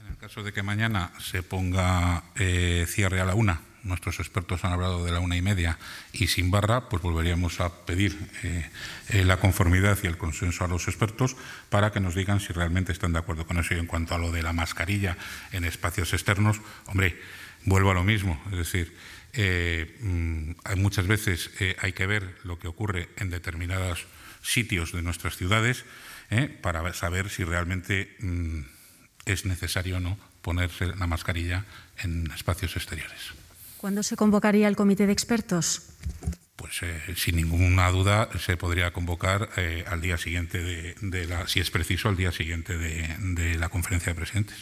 En el caso de que mañana se ponga eh, cierre a la una nuestros expertos han hablado de la una y media y sin barra, pues volveríamos a pedir eh, eh, la conformidad y el consenso a los expertos para que nos digan si realmente están de acuerdo con eso. Y en cuanto a lo de la mascarilla en espacios externos, hombre, vuelvo a lo mismo, es decir, eh, mm, muchas veces hay que ver lo que ocurre en determinados sitios de nuestras ciudades para saber si realmente mm, es necesario o no ponerse la mascarilla en espacios exteriores. ¿Cuándo se convocaría el comité de expertos? Pues eh, sin ninguna duda se podría convocar eh, al día siguiente de, la, si es preciso, al día siguiente de, de la conferencia de presidentes.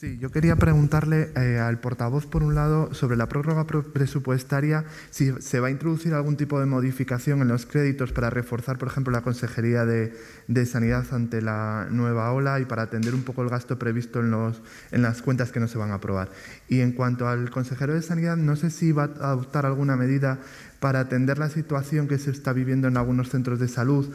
Sí, yo quería preguntarle eh, al portavoz, por un lado, sobre la prórroga presupuestaria, si se va a introducir algún tipo de modificación en los créditos para reforzar, por ejemplo, la Consejería de, de Sanidad ante la nueva ola y para atender un poco el gasto previsto en, los, en las cuentas que no se van a aprobar. Y en cuanto al consejero de Sanidad, no sé si va a adoptar alguna medida para atender la situación que se está viviendo en algunos centros de salud,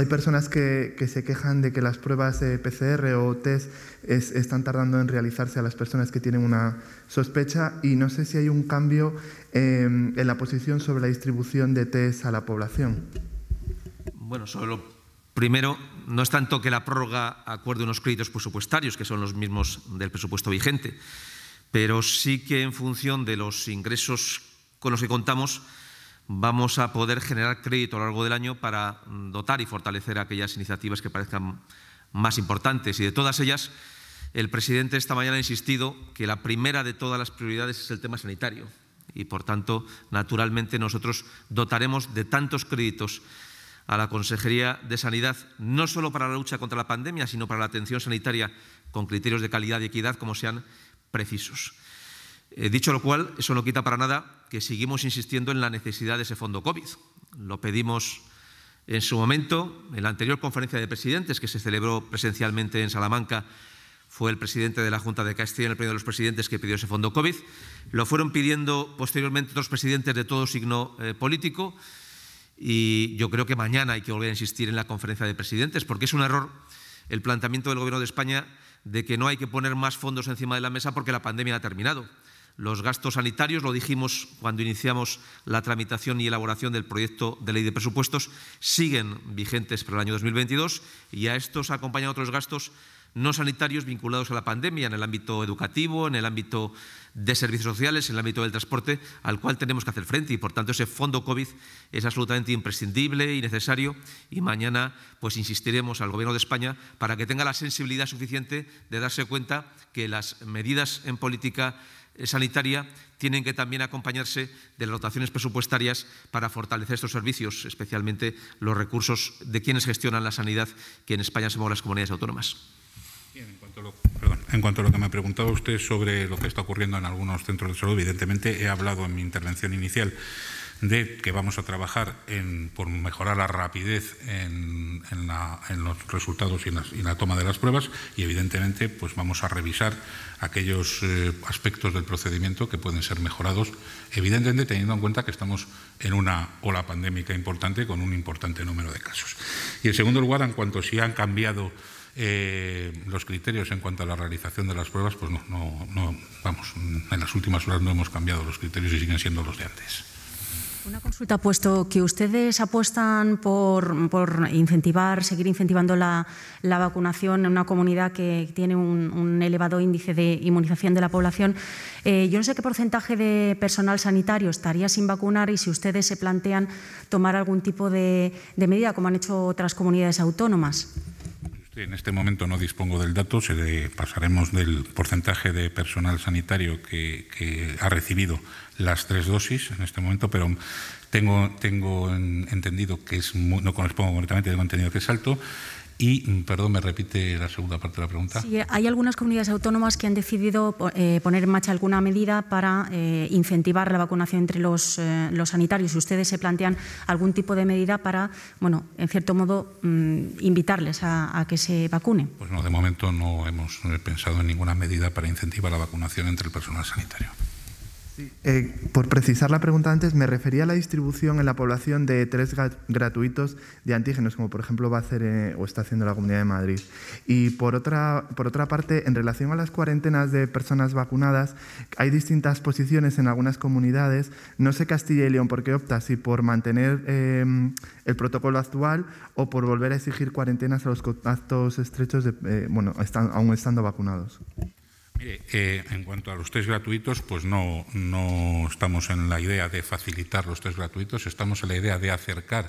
hay personas que, se quejan de que las pruebas de PCR o test están tardando en realizarse a las personas que tienen una sospecha y no sé si hay un cambio em, en la posición sobre la distribución de test a la población. Bueno, sobre lo primero, no es tanto que la prórroga acuerde unos créditos presupuestarios, que son los mismos del presupuesto vigente, pero sí que en función de los ingresos con los que contamos, vamos a poder generar crédito a lo largo del año para mm, dotar y fortalecer aquellas iniciativas que parezcan más importantes. Y de todas ellas, el presidente esta mañana ha insistido que la primera de todas las prioridades es el tema sanitario. Y por tanto, naturalmente, nosotros dotaremos de tantos créditos a la Consejería de Sanidad, no solo para la lucha contra la pandemia, sino para la atención sanitaria con criterios de calidad y equidad como sean precisos. Eh, dicho lo cual, eso no quita para nada que seguimos insistiendo en la necesidad de ese fondo COVID. Lo pedimos en su momento, en la anterior conferencia de presidentes que se celebró presencialmente en Salamanca, fue el presidente de la Junta de Castilla, el primero de los presidentes que pidió ese fondo COVID. Lo fueron pidiendo posteriormente otros presidentes de todo signo eh, político y yo creo que mañana hay que volver a insistir en la conferencia de presidentes porque es un error el planteamiento del Gobierno de España de que no hay que poner más fondos encima de la mesa porque la pandemia ha terminado. Los gastos sanitarios, lo dijimos cuando iniciamos la tramitación y elaboración del proyecto de ley de presupuestos, siguen vigentes para el año 2022 y a estos acompañan otros gastos no sanitarios vinculados a la pandemia en el ámbito educativo, en el ámbito de servicios sociales, en el ámbito del transporte, al cual tenemos que hacer frente. Y por tanto, ese fondo COVID es absolutamente imprescindible y necesario. Y mañana, pues insistiremos al Gobierno de España para que tenga la sensibilidad suficiente de darse cuenta que las medidas en política eh, sanitaria tienen que también acompañarse de las dotaciones presupuestarias para fortalecer estos servicios, especialmente los recursos de quienes gestionan la sanidad, que en España somos las comunidades autónomas. en, cuanto a lo que me ha preguntaba usted sobre lo que está ocurriendo en algunos centros de salud, evidentemente he hablado en mi intervención inicial de que vamos a trabajar en, por mejorar la rapidez en, los resultados y en, la, toma de las pruebas y, evidentemente, pues vamos a revisar aquellos eh, aspectos del procedimiento que pueden ser mejorados, evidentemente teniendo en cuenta que estamos en una ola pandémica importante con un importante número de casos. Y, en segundo lugar, en cuanto si han cambiado eh, los criterios en cuanto a la realización de las pruebas, pues no, vamos, en las últimas horas no hemos cambiado los criterios y siguen siendo los de antes. Una consulta, puesto que ustedes apuestan por, incentivar, seguir incentivando la, vacunación en una comunidad que tiene un, elevado índice de inmunización de la población, eh, yo no sé qué porcentaje de personal sanitario estaría sin vacunar y si ustedes se plantean tomar algún tipo de medida, como han hecho otras comunidades autónomas. En este momento no dispongo del dato, se pasaremos del porcentaje de personal sanitario que, ha recibido las tres dosis en este momento, pero tengo, tengo entendido que es no corresponde concretamente, tengo entendido que es alto. Y, mm, perdón, me repite la segunda parte de la pregunta. Sí, eh, hay algunas comunidades autónomas que han decidido eh, poner en marcha alguna medida para eh, incentivar la vacunación entre los, sanitarios. ustedes se plantean algún tipo de medida para, bueno, en cierto modo, mm, invitarles a, a, que se vacunen. Pues no, de momento no hemos pensado en ninguna medida para incentivar la vacunación entre el personal sanitario. Sí, eh, por precisar la pregunta antes, me refería a la distribución en la población de tres gratuitos de antígenos, como por ejemplo va a hacer eh, o está haciendo la Comunidad de Madrid. Y por otra, por otra parte, en relación a las cuarentenas de personas vacunadas, hay distintas posiciones en algunas comunidades. No sé Castilla y León por qué opta, si por mantener em, el protocolo actual o por volver a exigir cuarentenas a los contactos estrechos, eh, bueno, aún estando vacunados. Eh, eh, en cuanto a los test gratuitos, pues no, no estamos en la idea de facilitar los test gratuitos, estamos en la idea de acercar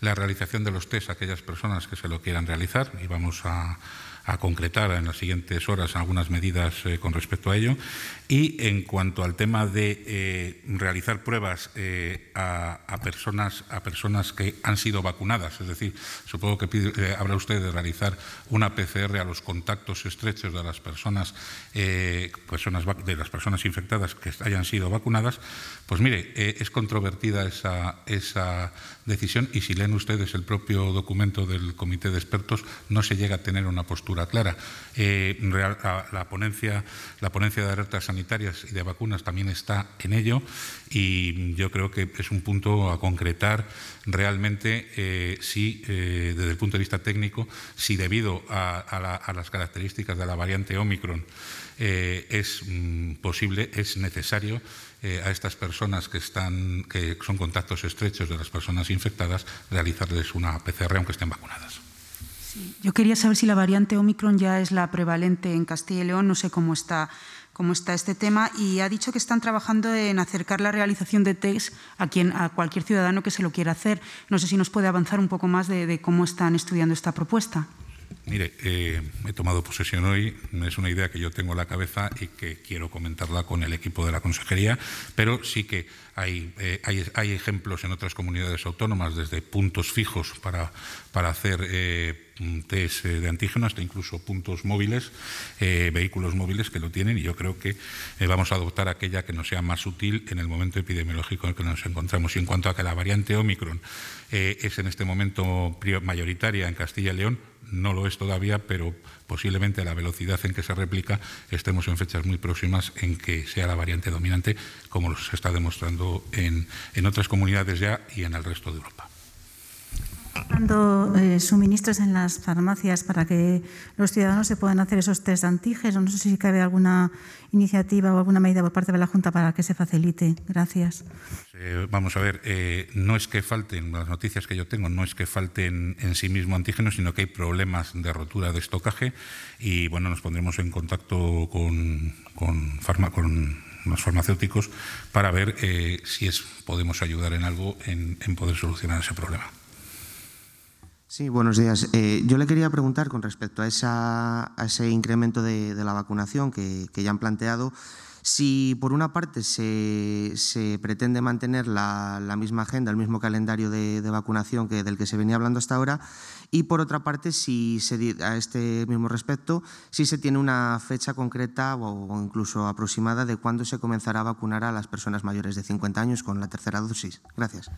la realización de los test a aquellas personas que se lo quieran realizar y vamos a a concretar en las siguientes horas algunas medidas eh, con respecto a ello. Y en cuanto al tema de eh, realizar pruebas eh, a, personas, a personas que han sido vacunadas, es decir, supongo que habrá usted de realizar una PCR a los contactos estrechos de las personas, personas de las personas infectadas que hayan sido vacunadas, pues mire, eh, es controvertida esa, esa, decisión y si leen ustedes el propio documento del Comité de Expertos no se llega a tener una postura clara. Eh, la, ponencia, la ponencia de alertas sanitarias y de vacunas también está en ello y yo creo que es un punto a concretar realmente eh, si, desde el punto de vista técnico, si debido a, las características de la variante Omicron es mm, posible, es necesario eh, a estas personas que, están, que son contactos estrechos de las personas infectadas, realizarles una PCR aunque estén vacunadas. Yo quería saber si la variante Omicron ya es la prevalente en Castilla y León, no sé cómo está cómo está este tema y ha dicho que están trabajando en acercar la realización de tests a, quien, a cualquier ciudadano que se lo quiera hacer. No sé si nos puede avanzar un poco más de cómo están estudiando esta propuesta. Mire, eh, he tomado posesión hoy, es una idea que yo tengo en la cabeza y que quiero comentarla con el equipo de la Consejería, pero sí que hay, eh, hay, hay ejemplos en otras comunidades autónomas, desde puntos fijos para, para hacer eh, test de antígenos, hasta incluso puntos móviles, vehículos móviles que lo tienen, y yo creo que vamos a adoptar aquella que nos sea más útil en el momento epidemiológico en el que nos encontramos. Y en cuanto a que la variante Omicron es en este momento mayoritaria en Castilla y León, no lo es todavía, pero posiblemente a la velocidad en que se replica estemos en fechas muy próximas en que sea la variante dominante, como se está demostrando en, en otras comunidades ya y en el resto de Europa dando eh, suministros en las farmacias para que los ciudadanos se puedan hacer esos test de antígenos. No sé si cabe alguna iniciativa o alguna medida por parte de la Junta para que se facilite. Gracias. Pues, eh, vamos a ver, eh, no es que falten, las noticias que yo tengo, no es que falten en sí mismo antígenos, sino que hay problemas de rotura de estocaje y bueno, nos pondremos en contacto con, con, los farmacéuticos para ver si es, podemos ayudar en algo en poder solucionar ese problema. Sí, buenos días. Eh, yo le quería preguntar con respecto a, ese incremento de, la vacunación que ya han planteado. Si por una parte se, pretende mantener la, misma agenda, el mismo calendario de, vacunación que del que se venía hablando hasta ahora, y por otra parte, si se, a este mismo respecto, si se tiene una fecha concreta o, incluso aproximada de cuándo se comenzará a vacunar a las personas mayores de 50 años con la tercera dosis. Gracias.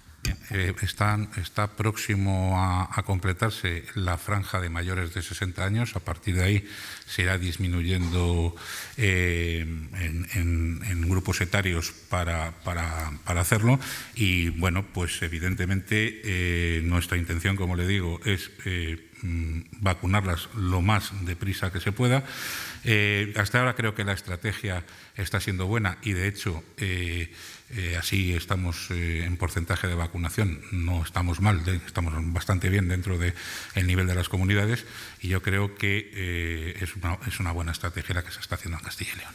Eh, está próximo a, completarse la franja de mayores de 60 años. A partir de ahí se irá disminuyendo eh, en, en, grupos etarios para, para, hacerlo y bueno, pues evidentemente eh, nuestra intención, como le digo, es eh, mm, vacunarlas lo más deprisa que se pueda. Eh, hasta ahora creo que la estrategia está siendo buena y de hecho así estamos en porcentaje de vacunación, no estamos mal, estamos bastante bien dentro del el nivel de las comunidades y yo creo que es una, es, una, buena estrategia la que se está haciendo en Castilla y León.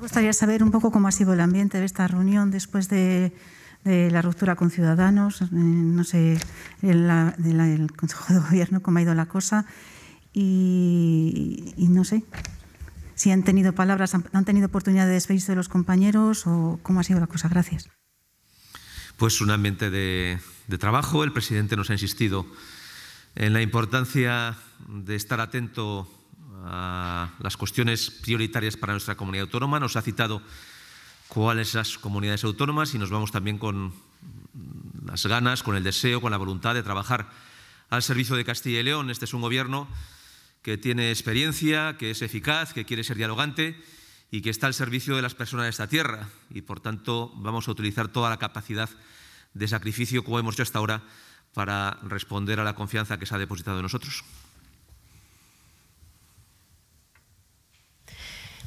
Me gustaría saber un poco cómo ha sido el ambiente de esta reunión después de, la ruptura con Ciudadanos, eh, no sé, del Consejo de Gobierno, cómo ha ido la cosa y, no sé si han tenido palabras, han, tenido oportunidad de despedirse de los compañeros o cómo ha sido la cosa. Gracias. Pues un ambiente de trabajo. El presidente nos ha insistido en la importancia de estar atento a las cuestiones prioritarias para nuestra comunidad autónoma. Nos ha citado cuáles son las comunidades autónomas y nos vamos también con las ganas, con el deseo, con la voluntad de trabajar al servicio de Castilla y León. Este es un gobierno que tiene experiencia, que es eficaz, que quiere ser dialogante y que está al servicio de las personas de esta tierra. Y por tanto vamos a utilizar toda la capacidad de sacrificio que hemos hecho hasta ahora para responder a la confianza que se ha depositado en nosotros.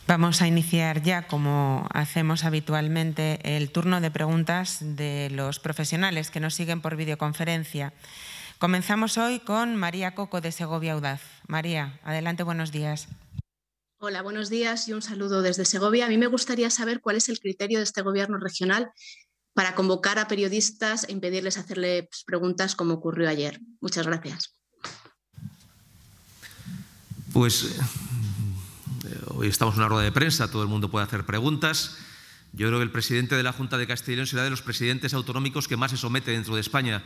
Vamos a iniciar ya, como hacemos habitualmente, el turno de preguntas de los profesionales que nos siguen por videoconferencia. Comenzamos hoy con María Coco de Segovia Audaz. María, adelante, buenos días. Hola, buenos días y un saludo desde Segovia. A mí me gustaría saber cuál es el criterio de este gobierno regional para convocar a periodistas e impedirles hacerles pues, preguntas como ocurrió ayer. Muchas gracias. Pues eh, hoy estamos en una rueda de prensa, todo el mundo puede hacer preguntas. Yo creo que el presidente de la Junta de Castilla será de los presidentes autonómicos que más se somete dentro de España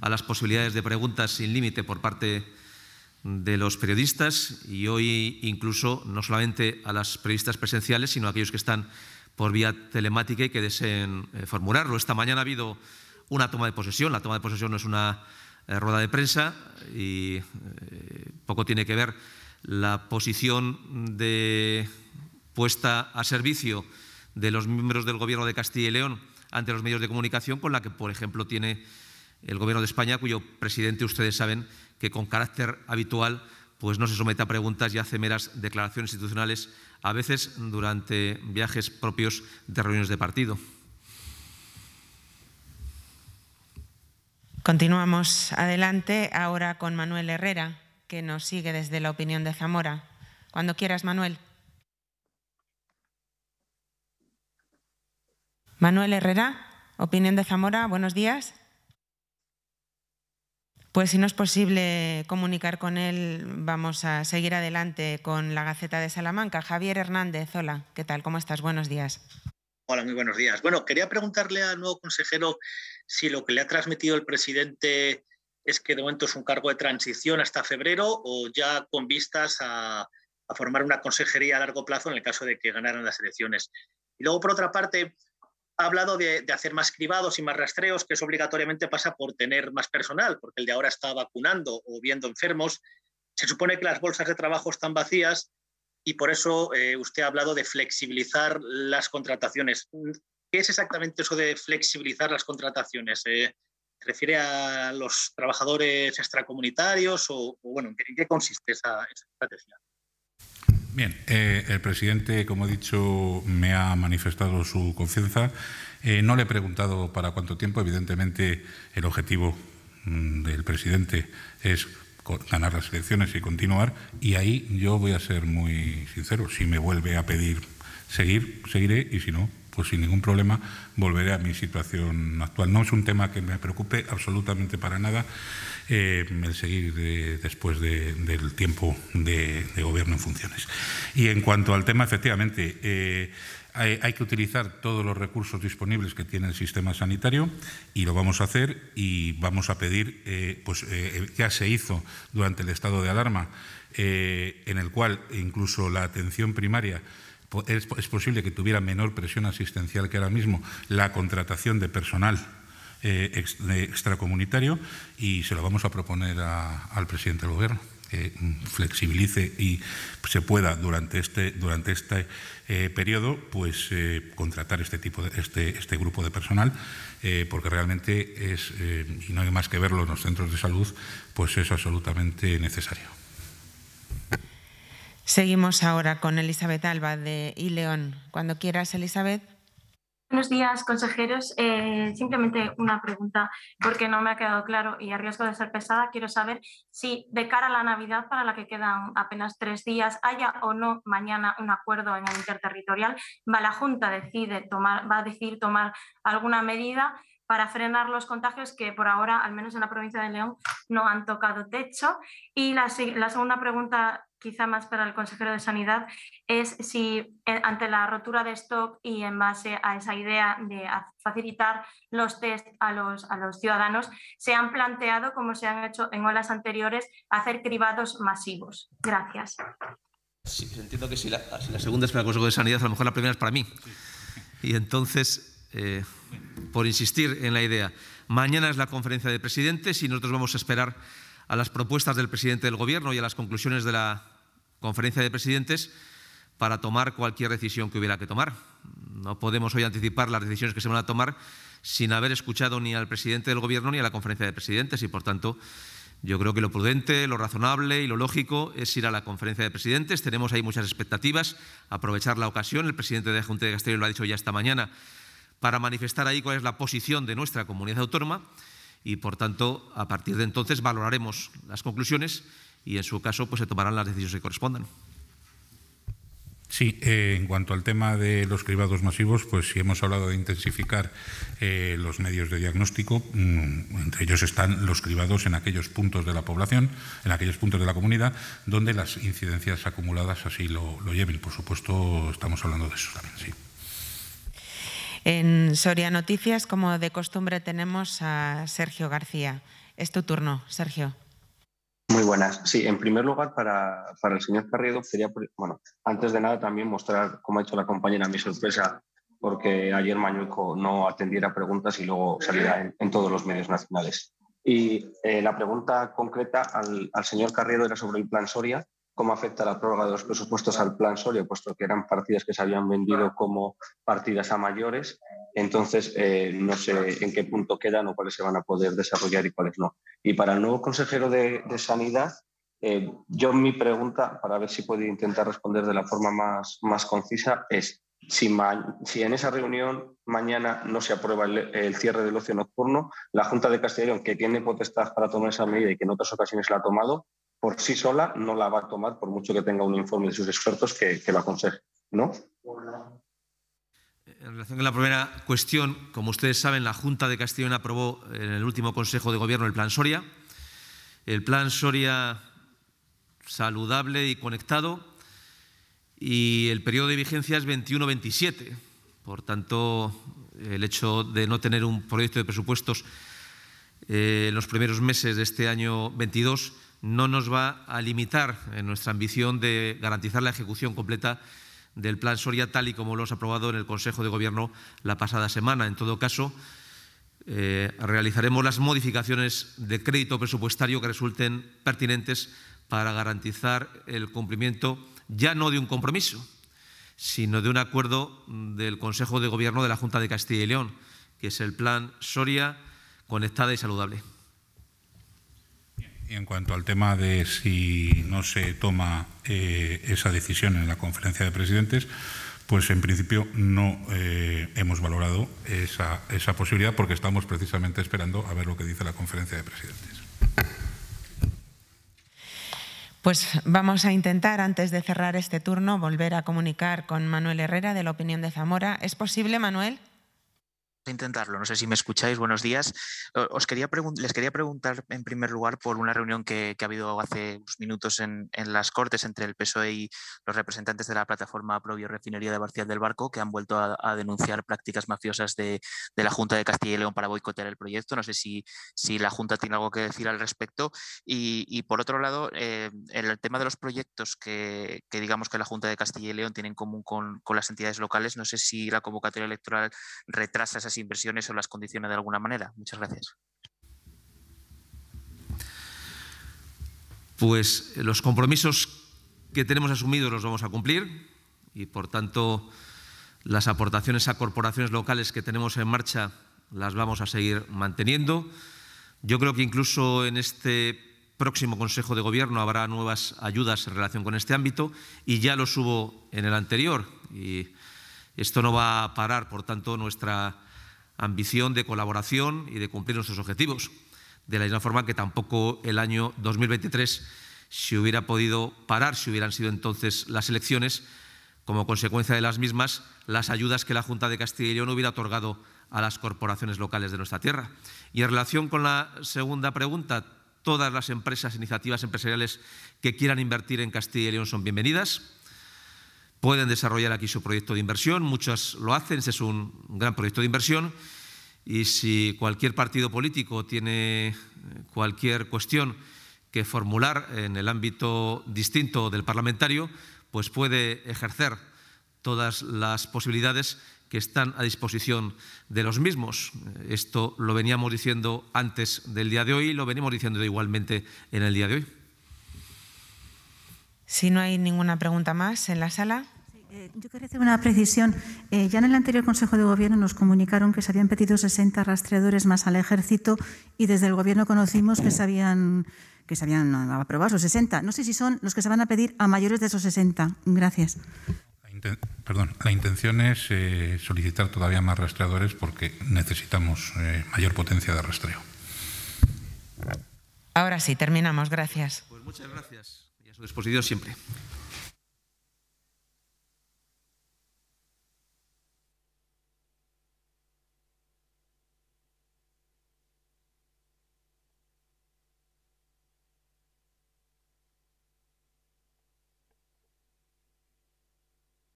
a las posibilidades de preguntas sin límite por parte de los periodistas y hoy incluso no solamente a las periodistas presenciales, sino a aquellos que están por vía telemática y que deseen eh, formularlo. Esta mañana ha habido una toma de posesión. La toma de posesión no es una eh, rueda de prensa y poco tiene que ver la posición de puesta a servicio de los miembros del Gobierno de Castilla y León ante los medios de comunicación con la que, por ejemplo, tiene el Gobierno de España, cuyo presidente ustedes saben que con carácter habitual pues no se somete a preguntas y hace meras declaraciones institucionales, a veces durante viajes propios de reuniones de partido. Continuamos adelante ahora con Manuel Herrera que nos sigue desde la opinión de Zamora. Cuando quieras, Manuel. Manuel Herrera, opinión de Zamora, buenos días. Pues si no es posible comunicar con él, vamos a seguir adelante con la Gaceta de Salamanca. Javier Hernández, hola, ¿qué tal? ¿Cómo estás? Buenos días. Hola, muy buenos días. Bueno, quería preguntarle al nuevo consejero si lo que le ha transmitido el presidente es que de momento es un cargo de transición hasta febrero o ya con vistas a, formar una consejería a largo plazo en el caso de que ganaran las elecciones. Y luego, por otra parte, ha hablado de, hacer más cribados y más rastreos, que eso obligatoriamente pasa por tener más personal, porque el de ahora está vacunando o viendo enfermos. Se supone que las bolsas de trabajo están vacías y por eso eh, usted ha hablado de flexibilizar las contrataciones. ¿Qué es exactamente eso de flexibilizar las contrataciones? Eh, ¿Se refiere a los trabajadores extracomunitarios o, bueno, ¿en qué consiste esa, estrategia? Bien, eh, el presidente, como he dicho, me ha manifestado su confianza. Eh, no le he preguntado para cuánto tiempo. Evidentemente, el objetivo mm, del presidente es ganar las elecciones y continuar. Y ahí yo voy a ser muy sincero. Si me vuelve a pedir seguir, seguiré. Y si no, pues sin ningún problema volveré a mi situación actual. No es un tema que me preocupe absolutamente para nada eh, el seguir después del tiempo de, gobierno en funciones. Y en cuanto al tema, efectivamente, eh, hay, que utilizar todos los recursos disponibles que tiene el sistema sanitario y lo vamos a hacer y vamos a pedir, eh, pues ya se hizo durante el estado de alarma, en el cual incluso la atención primaria es posible que tuviera menor presión asistencial que ahora mismo la contratación de personal eh, extracomunitario y se lo vamos a proponer al presidente del Gobierno que mm, flexibilice y se pueda durante este, durante este, eh, periodo pues, eh, contratar este, tipo de, este, este grupo de personal, porque realmente es, y no hay más que verlo en los centros de salud, pues es absolutamente necesario. Seguimos ahora con Elizabeth Alba de y León. Cuando quieras, Elizabeth. Buenos días, consejeros. Eh, simplemente una pregunta, porque no me ha quedado claro y a riesgo de ser pesada, quiero saber si de cara a la Navidad, para la que quedan apenas tres días, haya o no mañana un acuerdo en el interterritorial, va la Junta decide tomar, va a decidir tomar alguna medida para frenar los contagios que por ahora, al menos en la provincia de León, no han tocado techo. Y la segunda pregunta quizá más para el consejero de Sanidad, es si eh, ante la rotura de stock y en base a esa idea de facilitar los test a los, a los ciudadanos, se han planteado, como se han hecho en olas anteriores, hacer cribados masivos. Gracias. Sí, entiendo que si la, segunda es para el Consejo de Sanidad, a lo mejor la primera es para mí. Y entonces, eh, por insistir en la idea, mañana es la conferencia de presidentes y nosotros vamos a esperar a las propuestas del presidente del Gobierno y a las conclusiones de la conferencia de presidentes para tomar cualquier decisión que hubiera que tomar. No podemos hoy anticipar las decisiones que se van a tomar sin haber escuchado ni al presidente del Gobierno ni a la conferencia de presidentes y, por tanto, yo creo que lo prudente, lo razonable y lo lógico es ir a la conferencia de presidentes. Tenemos ahí muchas expectativas, aprovechar la ocasión. El presidente de la Junta de Castellón lo ha dicho ya esta mañana para manifestar ahí cuál es la posición de nuestra comunidad autónoma y, por tanto, a partir de entonces valoraremos las conclusiones y en su caso pues, se tomarán las decisiones que correspondan. Sí, eh, en cuanto al tema de los cribados masivos, pues sí hemos hablado de intensificar eh, los medios de diagnóstico. Mm, entre ellos están los cribados en aquellos puntos de la población, en aquellos puntos de la comunidad, donde las incidencias acumuladas así lo, lo lleven. Por supuesto, estamos hablando de eso también, sí. En Soria Noticias, como de costumbre, tenemos a Sergio García. Es tu turno, Sergio. Muy buenas. Sí, en primer lugar, para, el señor Carriedo, quería, bueno, antes de nada también mostrar, cómo ha hecho la compañera, mi sorpresa, porque ayer Mañuco no atendiera preguntas y luego saliera en, todos los medios nacionales. Y eh, la pregunta concreta al, señor Carriero era sobre el plan Soria cómo afecta la prórroga de los presupuestos al plan Soria, puesto que eran partidas que se habían vendido como partidas a mayores. Entonces, eh, no sé en qué punto quedan o cuáles se van a poder desarrollar y cuáles no. Y para el nuevo consejero de, Sanidad, eh, yo mi pregunta, para ver si puede intentar responder de la forma más, más concisa, es si, en esa reunión mañana no se aprueba el, el, cierre del ocio nocturno, la Junta de Castellón, que tiene potestad para tomar esa medida y que en otras ocasiones la ha tomado, por sí sola no la va a tomar por mucho que tenga un informe de sus expertos que, que lo aconseje, ¿no? Eh, en relación con la primera cuestión, como ustedes saben, la Junta de Castellón aprobó en el último Consejo de Gobierno el Plan Soria. El Plan Soria saludable y conectado y el periodo de vigencia es 21-27. Por tanto, el hecho de no tener un proyecto de presupuestos eh, en los primeros meses de este año 22 no nos va a limitar en nuestra ambición de garantizar la ejecución completa del Plan Soria tal y como lo hemos aprobado en el Consejo de Gobierno la pasada semana. En todo caso, eh, realizaremos las modificaciones de crédito presupuestario que resulten pertinentes para garantizar el cumplimiento ya no de un compromiso, sino de un acuerdo del Consejo de Gobierno de la Junta de Castilla y León, que es el Plan Soria Conectada y Saludable. Y en cuanto al tema de si no se toma eh, esa decisión en la conferencia de presidentes, pues en principio no eh, hemos valorado esa, esa posibilidad porque estamos precisamente esperando a ver lo que dice la conferencia de presidentes. Pues vamos a intentar, antes de cerrar este turno, volver a comunicar con Manuel Herrera de la opinión de Zamora. ¿Es posible, Manuel? intentarlo. No sé si me escucháis. Buenos días. Os quería les quería preguntar en primer lugar por una reunión que, ha habido hace unos minutos en, las Cortes entre el PSOE y los representantes de la plataforma Probio Refinería de Barcial del Barco, que han vuelto a, denunciar prácticas mafiosas de, la Junta de Castilla y León para boicotear el proyecto. No sé si, si la Junta tiene algo que decir al respecto. Y, por otro lado, eh, el tema de los proyectos que, digamos que la Junta de Castilla y León tiene en común con, con las entidades locales, no sé si la convocatoria electoral retrasa esas inversiones o las condiciones de alguna manera? Muchas gracias. Pues eh, los compromisos que tenemos asumidos los vamos a cumplir y, por tanto, las aportaciones a corporaciones locales que tenemos en marcha las vamos a seguir manteniendo. Yo creo que incluso en este próximo Consejo de Gobierno habrá nuevas ayudas en relación con este ámbito y ya lo hubo en el anterior. Y esto no va a parar, por tanto, nuestra ambición de colaboración y de cumplir nuestros objetivos. De la misma forma que tampoco el año 2023 se hubiera podido parar si hubieran sido entonces las elecciones. Como consecuencia de las mismas, las ayudas que la Junta de Castilla y León hubiera otorgado a las corporaciones locales de nuestra tierra. Y en relación con la segunda pregunta, todas las empresas, iniciativas empresariales que quieran invertir en Castilla y León son bienvenidas pueden desarrollar aquí su proyecto de inversión, muchas lo hacen, es un gran proyecto de inversión, y si cualquier partido político tiene eh, cualquier cuestión que formular en el ámbito distinto del parlamentario, pues puede ejercer todas las posibilidades que están a disposición de los mismos. Esto lo veníamos diciendo antes del día de hoy y lo venimos diciendo igualmente en el día de hoy. Si no hay ninguna pregunta más en la sala. Eh, yo quería hacer una precisión. Eh, ya en el anterior Consejo de Gobierno nos comunicaron que se habían pedido 60 rastreadores más al ejército y desde el Gobierno conocimos que se habían, que se habían aprobado esos 60. No sé si son los que se van a pedir a mayores de esos 60. Gracias. perdón, la intención es eh, solicitar todavía más rastreadores porque necesitamos mayor potencia de rastreo. Ahora sí, terminamos. Gracias. Pues muchas gracias su disposición siempre.